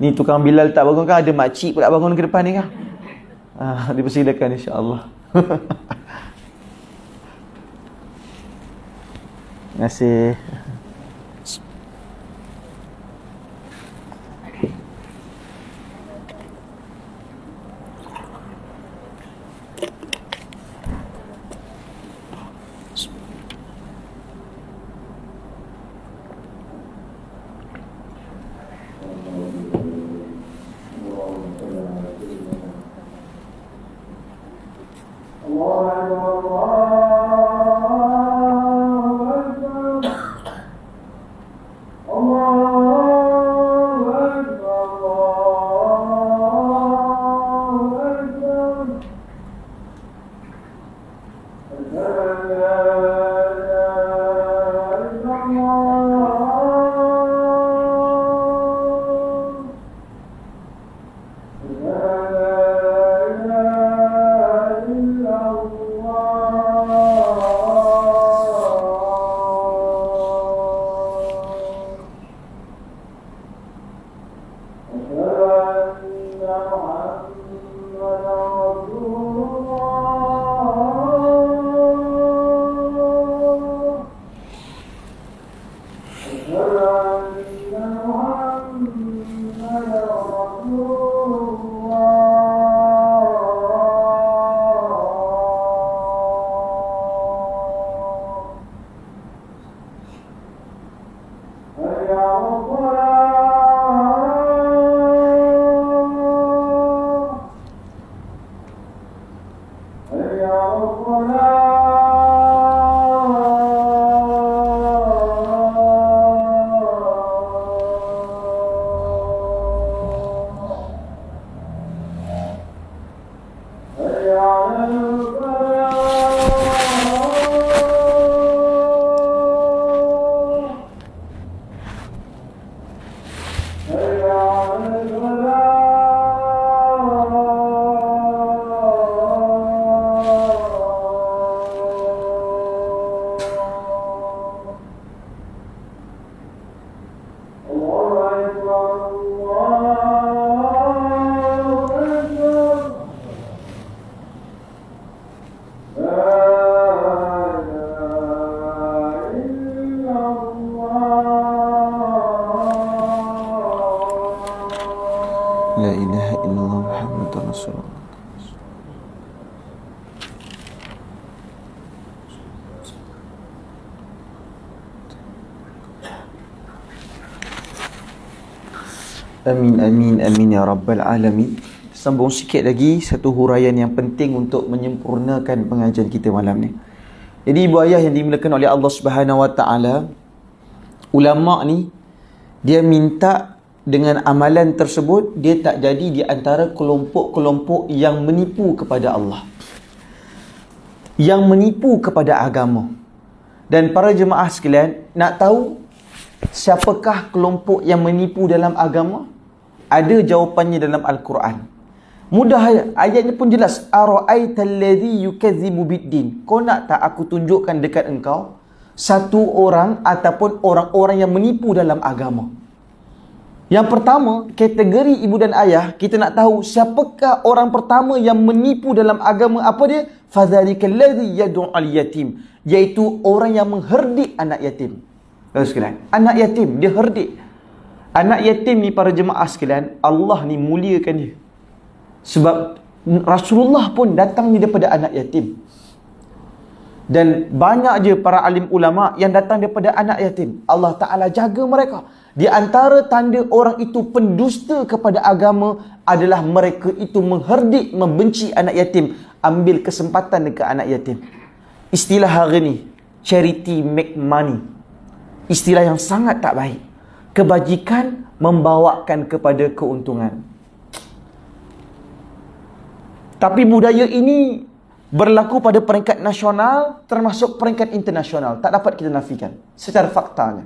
Ni tukang Bilal tak bangun kan? Ada makcik pula bangun ke depan ni kan? Ha, dipersilakan insyaAllah. Terima kasih. Amin, amin, amin ya Rabbal Alamin. Sambung sikit lagi satu huraian yang penting untuk menyempurnakan pengajian kita malam ni. Jadi ibu ayah yang dimulakan oleh Allah Subhanahu Wa Taala, ulama ni dia minta dengan amalan tersebut dia tak jadi di antara kelompok-kelompok yang menipu kepada Allah. Yang menipu kepada agama. Dan para jemaah sekalian, nak tahu siapakah kelompok yang menipu dalam agama? ada jawapannya dalam al-Quran. Mudah ayatnya pun jelas. Ara'aitallazi yukazzibu biddin. Kau nak tak aku tunjukkan dekat engkau satu orang ataupun orang-orang yang menipu dalam agama. Yang pertama, kategori ibu dan ayah, kita nak tahu siapakah orang pertama yang menipu dalam agama apa dia? Fadzalikal ladzi yad'ul yatim, iaitu orang yang menghardik anak yatim. Teruskan. Anak yatim dia herdik. Anak yatim ni para jemaah sekalian Allah ni muliakan dia Sebab Rasulullah pun datang ni daripada anak yatim Dan banyak je para alim ulama Yang datang daripada anak yatim Allah Ta'ala jaga mereka Di antara tanda orang itu pendusta kepada agama Adalah mereka itu mengherdik Membenci anak yatim Ambil kesempatan dekat anak yatim Istilah hari ni Charity make money Istilah yang sangat tak baik kebajikan membawakan kepada keuntungan. Tapi budaya ini berlaku pada peringkat nasional termasuk peringkat internasional. Tak dapat kita nafikan secara faktanya.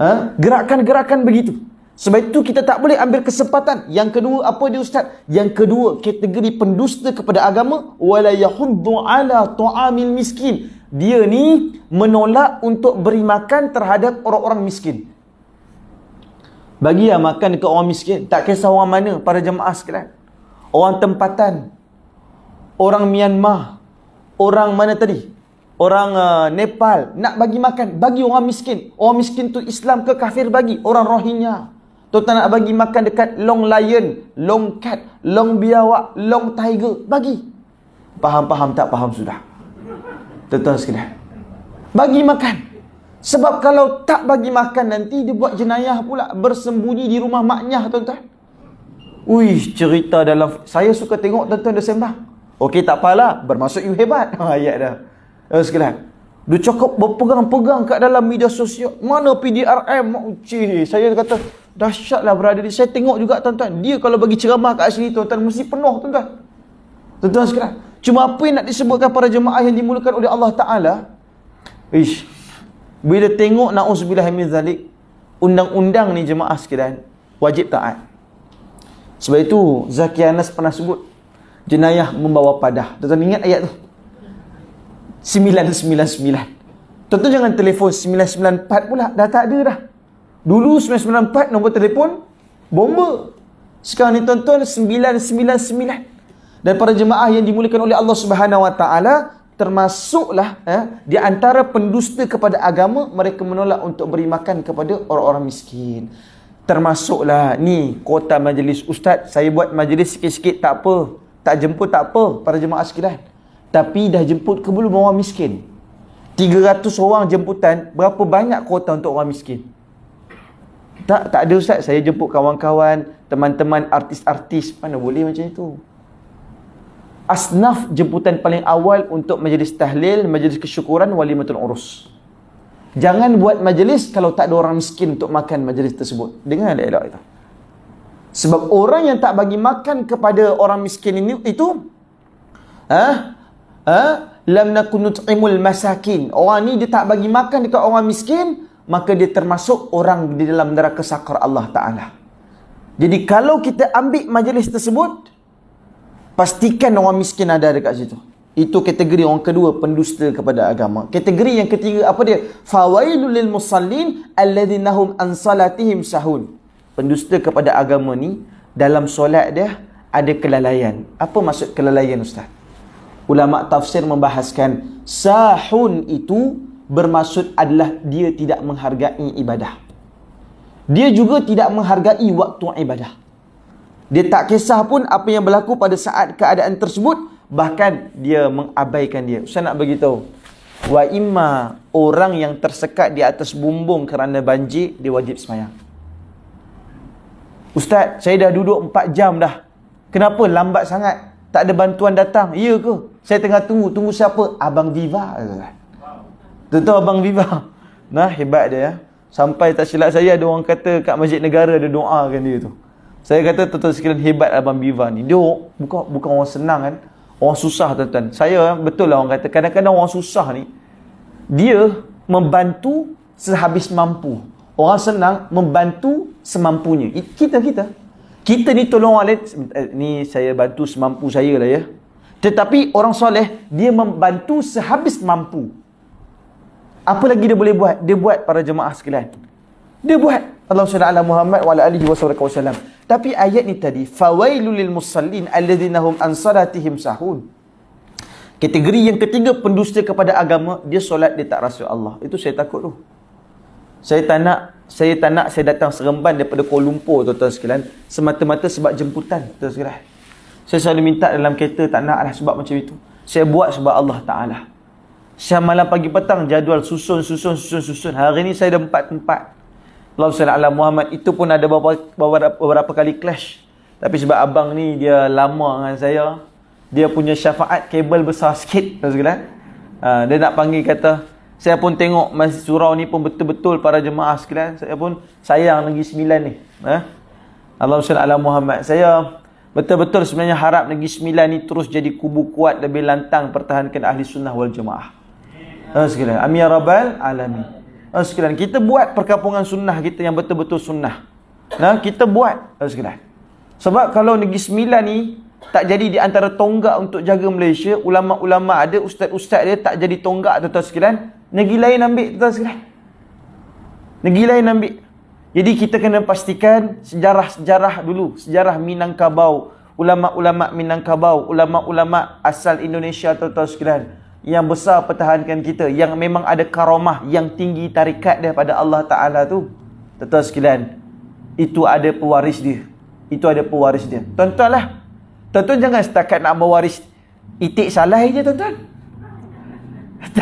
Ha? Gerakan-gerakan begitu. Sebab itu kita tak boleh ambil kesempatan. Yang kedua apa dia Ustaz? Yang kedua kategori pendusta kepada agama. وَلَا يَحُدُّ عَلَى طُعَامِ الْمِسْكِينَ dia ni menolak untuk beri makan terhadap orang-orang miskin. Bagi Bagilah makan ke orang miskin, tak kisah orang mana, para jemaah sekalian. Orang tempatan, orang Myanmar, orang mana tadi? Orang uh, Nepal, nak bagi makan, bagi orang miskin. Orang miskin tu Islam ke kafir bagi, orang Rohingya. tu tuan nak bagi makan dekat long lion, long cat, long biawak, long tiger, bagi. Faham-faham tak faham sudah tuan-tuan sekalian bagi makan sebab kalau tak bagi makan nanti dia buat jenayah pula bersembunyi di rumah maknya tuan-tuan wih cerita dalam saya suka tengok tuan-tuan dia sembang Okey tak apalah bermaksud you hebat ha, ayat dah tuan sekalian dia cakap berpegang-pegang kat dalam media sosial mana PDRM Cih, saya kata dahsyatlah berada di saya tengok juga tuan-tuan dia kalau bagi ceramah kat sini tuan-tuan mesti penuh tuan-tuan tuan-tuan sekalian Cuma apa yang nak disebutkan para jemaah yang dimulakan oleh Allah Ta'ala Ish Bila tengok na'uzubillah min zalik Undang-undang ni jemaah sekiranya Wajib taat Sebab itu Zaki Anas pernah sebut Jenayah membawa padah Tuan-tuan ingat ayat tu 999 Tentu jangan telefon 994 pula Dah tak ada dah Dulu 994 nombor telefon Bomba Sekarang ni tuan-tuan 999 daripada jemaah yang dimuliakan oleh Allah Subhanahu Wa Taala termasuklah eh, di antara pendusta kepada agama mereka menolak untuk beri makan kepada orang-orang miskin. Termasuklah ni kota majlis ustaz saya buat majlis sikit-sikit tak apa. Tak jemput tak apa para jemaah sekalian. Tapi dah jemput ke belum orang miskin? 300 orang jemputan, berapa banyak kota untuk orang miskin? Tak tak ada ustaz, saya jemput kawan-kawan, teman-teman artis-artis, mana boleh macam itu? asnaf jemputan paling awal untuk majlis tahlil, majlis kesyukuran, walimatul urus. Jangan buat majlis kalau tak ada orang miskin untuk makan majlis tersebut. Dengar elok-elok itu. Sebab orang yang tak bagi makan kepada orang miskin ini itu ha? Ha? Lam nakun nut'imul masakin. Orang ni dia tak bagi makan dekat orang miskin, maka dia termasuk orang di dalam neraka sakar Allah Taala. Jadi kalau kita ambil majlis tersebut, Pastikan orang miskin ada dekat situ. Itu kategori orang kedua pendusta kepada agama. Kategori yang ketiga apa dia? Fawailul lil musallin alladzina hum an salatihim sahun. Pendusta kepada agama ni dalam solat dia ada kelalaian. Apa maksud kelalaian ustaz? Ulama tafsir membahaskan sahun itu bermaksud adalah dia tidak menghargai ibadah. Dia juga tidak menghargai waktu ibadah. Dia tak kisah pun apa yang berlaku pada saat keadaan tersebut bahkan dia mengabaikan dia. Saya nak bagi Wa imma orang yang tersekat di atas bumbung kerana banjir dia wajib sembahyang. Ustaz, saya dah duduk 4 jam dah. Kenapa lambat sangat? Tak ada bantuan datang. Iya ke? Saya tengah tunggu. Tunggu siapa? Abang Viva. Tentu Abang Viva. Nah, hebat dia ya. Sampai tak silap saya ada orang kata kat Masjid Negara ada doakan dia tu. Saya kata tuan-tuan sekalian hebat Abang Biva ni. Dia buka bukan orang senang kan. Orang susah tuan-tuan. Saya betul lah orang kata. Kadang-kadang orang susah ni. Dia membantu sehabis mampu. Orang senang membantu semampunya. Kita-kita. Kita ni tolong oleh. Ni saya bantu semampu saya lah ya. Tetapi orang soleh. Dia membantu sehabis mampu. Apa lagi dia boleh buat? Dia buat para jemaah sekalian. Dia buat. Allah SWT ala Muhammad wa ala alihi wa sallam. Tapi ayat ni tadi, فَوَيْلُ لِلْمُسَّلِّينَ أَلَّذِينَ هُمْ أَنْصَرَاتِهِمْ سَحُونَ Kategori yang ketiga, pendusta kepada agama, dia solat, dia tak rasa Allah. Itu saya takut tu. Saya tak nak, saya tak nak saya datang seremban daripada Kuala Lumpur, tuan-tuan sekalian. Semata-mata sebab jemputan, tuan sekalian. Saya selalu minta dalam kereta, tak nak lah sebab macam itu. Saya buat sebab Allah Ta'ala. Saya malam pagi petang, jadual susun, susun, susun, susun. Hari ni saya ada empat tempat. Allah SWT Muhammad itu pun ada beberapa, beberapa, beberapa kali clash. Tapi sebab abang ni dia lama dengan saya. Dia punya syafaat kabel besar sikit. Uh, dia nak panggil kata. Saya pun tengok masjid surau ni pun betul-betul para jemaah sekalian. Saya pun sayang Negeri Sembilan ni. Eh? Allah SWT Muhammad. Saya betul-betul sebenarnya harap Negeri Sembilan ni terus jadi kubu kuat. Lebih lantang pertahankan ahli sunnah wal jemaah. Uh, sekalian. Amin ya Rabbal Alamin. Tuan eh, sekalian, kita buat perkampungan sunnah kita yang betul-betul sunnah. Nah, kita buat, tuan eh, sekalian. Sebab kalau Negeri Sembilan ni tak jadi di antara tonggak untuk jaga Malaysia, ulama-ulama ada, ustaz-ustaz dia tak jadi tonggak tuan sekalian, negeri lain ambil tuan sekalian. Negeri lain ambil. Jadi kita kena pastikan sejarah-sejarah dulu, sejarah Minangkabau, ulama-ulama Minangkabau, ulama-ulama asal Indonesia tuan sekalian yang besar pertahankan kita yang memang ada karamah yang tinggi tarikat pada Allah Taala tu tuan sekalian itu ada pewaris dia itu ada pewaris dia tuan-tuanlah tuan-tuan jangan setakat nak mewaris itik salai je tuan-tuan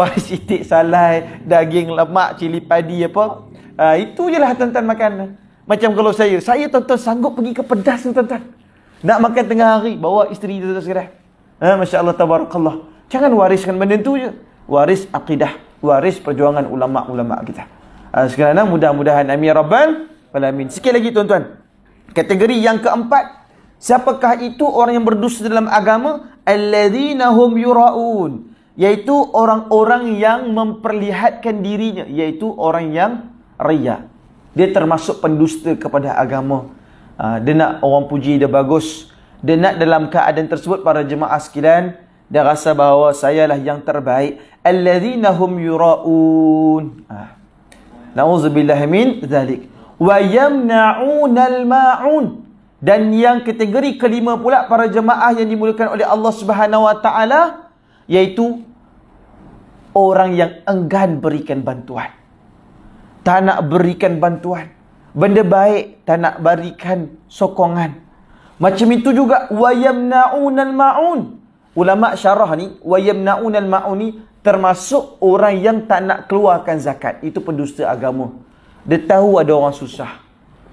waris itik salai daging lemak cili padi apa ha, itu je lah tuan-tuan makan macam kalau saya saya tuan-tuan sanggup pergi ke pedas tuan-tuan nak makan tengah hari bawa isteri tuan-tuan segera ha, masya Allah tabarakallah Jangan wariskan benda itu je. Waris aqidah, Waris perjuangan ulama-ulama kita. Uh, sekarang mudah-mudahan amin ya Rabbal. Alamin. Sikit lagi tuan-tuan. Kategori yang keempat. Siapakah itu orang yang berdusta dalam agama? Alladzina hum yura'un. Iaitu orang-orang yang memperlihatkan dirinya. Iaitu orang yang riya. Dia termasuk pendusta kepada agama. Uh, dia nak orang puji dia bagus. Dia nak dalam keadaan tersebut para jemaah sekalian dia rasa bahawa saya lah yang terbaik alladhina hum yuraun ah. Ha. na'udzubillah zalik wa yamna'un al-ma'un dan yang kategori kelima pula para jemaah yang dimulakan oleh Allah Subhanahu wa taala iaitu orang yang enggan berikan bantuan tak nak berikan bantuan benda baik tak nak berikan sokongan macam itu juga wayamnaunal maun ulama syarah ni wa yamnaunal mauni termasuk orang yang tak nak keluarkan zakat itu pendusta agama dia tahu ada orang susah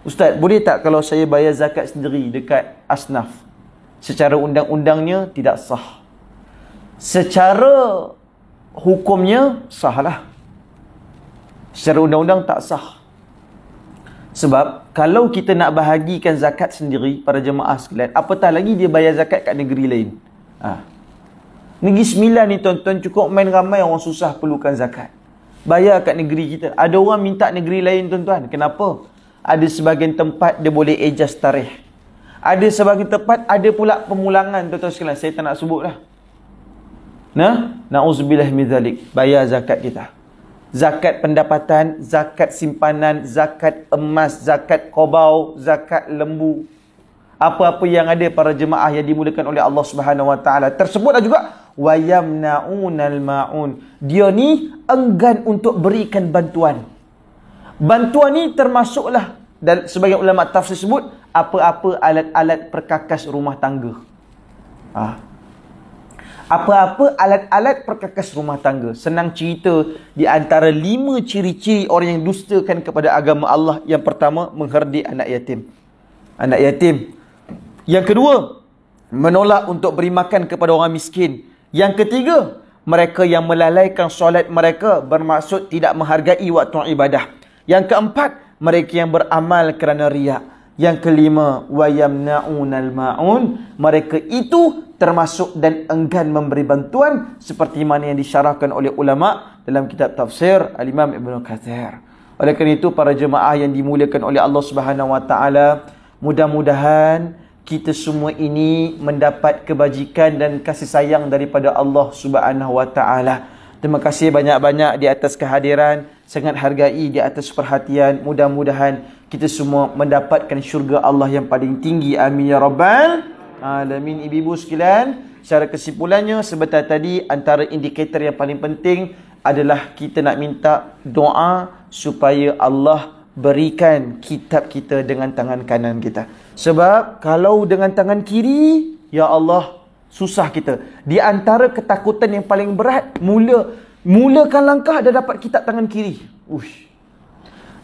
ustaz boleh tak kalau saya bayar zakat sendiri dekat asnaf secara undang-undangnya tidak sah secara hukumnya sahlah secara undang-undang tak sah sebab kalau kita nak bahagikan zakat sendiri pada jemaah sekalian apatah lagi dia bayar zakat kat negeri lain Ha. Negeri Sembilan ni tuan-tuan cukup main ramai orang susah perlukan zakat. Bayar kat negeri kita. Ada orang minta negeri lain tuan-tuan. Kenapa? Ada sebagian tempat dia boleh adjust tarikh. Ada sebagian tempat ada pula pemulangan tuan-tuan sekalian. Saya tak nak sebut lah. Nah, na'uzubillah mizalik. Bayar zakat kita. Zakat pendapatan, zakat simpanan, zakat emas, zakat kobau, zakat lembu apa-apa yang ada para jemaah yang dimulakan oleh Allah Subhanahu Wa Taala tersebutlah juga wayamnaunal maun dia ni enggan untuk berikan bantuan bantuan ni termasuklah dan sebagai ulama tafsir sebut apa-apa alat-alat perkakas rumah tangga ha. apa-apa alat-alat perkakas rumah tangga senang cerita di antara lima ciri-ciri orang yang dustakan kepada agama Allah yang pertama mengherdik anak yatim anak yatim yang kedua, menolak untuk beri makan kepada orang miskin. Yang ketiga, mereka yang melalaikan solat mereka bermaksud tidak menghargai waktu ibadah. Yang keempat, mereka yang beramal kerana riak. Yang kelima, وَيَمْنَعُونَ maun Mereka itu termasuk dan enggan memberi bantuan seperti mana yang disyarahkan oleh ulama' dalam kitab tafsir Al-Imam Ibn Kathir. Oleh kerana itu, para jemaah yang dimuliakan oleh Allah Subhanahu Wa Taala mudah-mudahan kita semua ini mendapat kebajikan dan kasih sayang daripada Allah Subhanahu Wa Taala. Terima kasih banyak-banyak di atas kehadiran, sangat hargai di atas perhatian. Mudah-mudahan kita semua mendapatkan syurga Allah yang paling tinggi. Amin ya rabbal alamin. Ibu-ibu sekalian, secara kesimpulannya sebentar tadi antara indikator yang paling penting adalah kita nak minta doa supaya Allah berikan kitab kita dengan tangan kanan kita. Sebab kalau dengan tangan kiri, ya Allah, susah kita. Di antara ketakutan yang paling berat, mula mulakan langkah dah dapat kitab tangan kiri. Ush.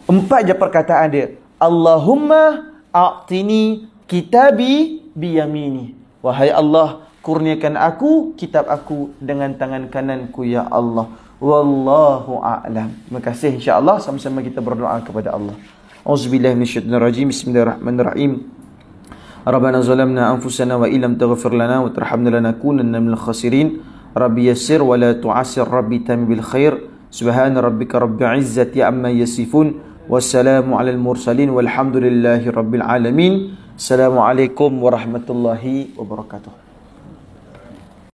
Empat je perkataan dia. Allahumma a'tini kitabi biyamini. Wahai Allah, kurniakan aku kitab aku dengan tangan kananku ya Allah. Wallahu a'lam. Terima kasih insya-Allah sama-sama kita berdoa kepada Allah. Auzubillahi minasyaitonir rajim. Bismillahirrahmanirrahim. ربنا ظلمنا أنفسنا وإن لم تغفر لنا وترحمنا لنكونن من الخاسرين ربي يسر ولا تعسر ربي تم بالخير سبحان ربك رب عزة عما يصفون والسلام على المرسلين والحمد لله رب العالمين السلام عليكم ورحمة الله وبركاته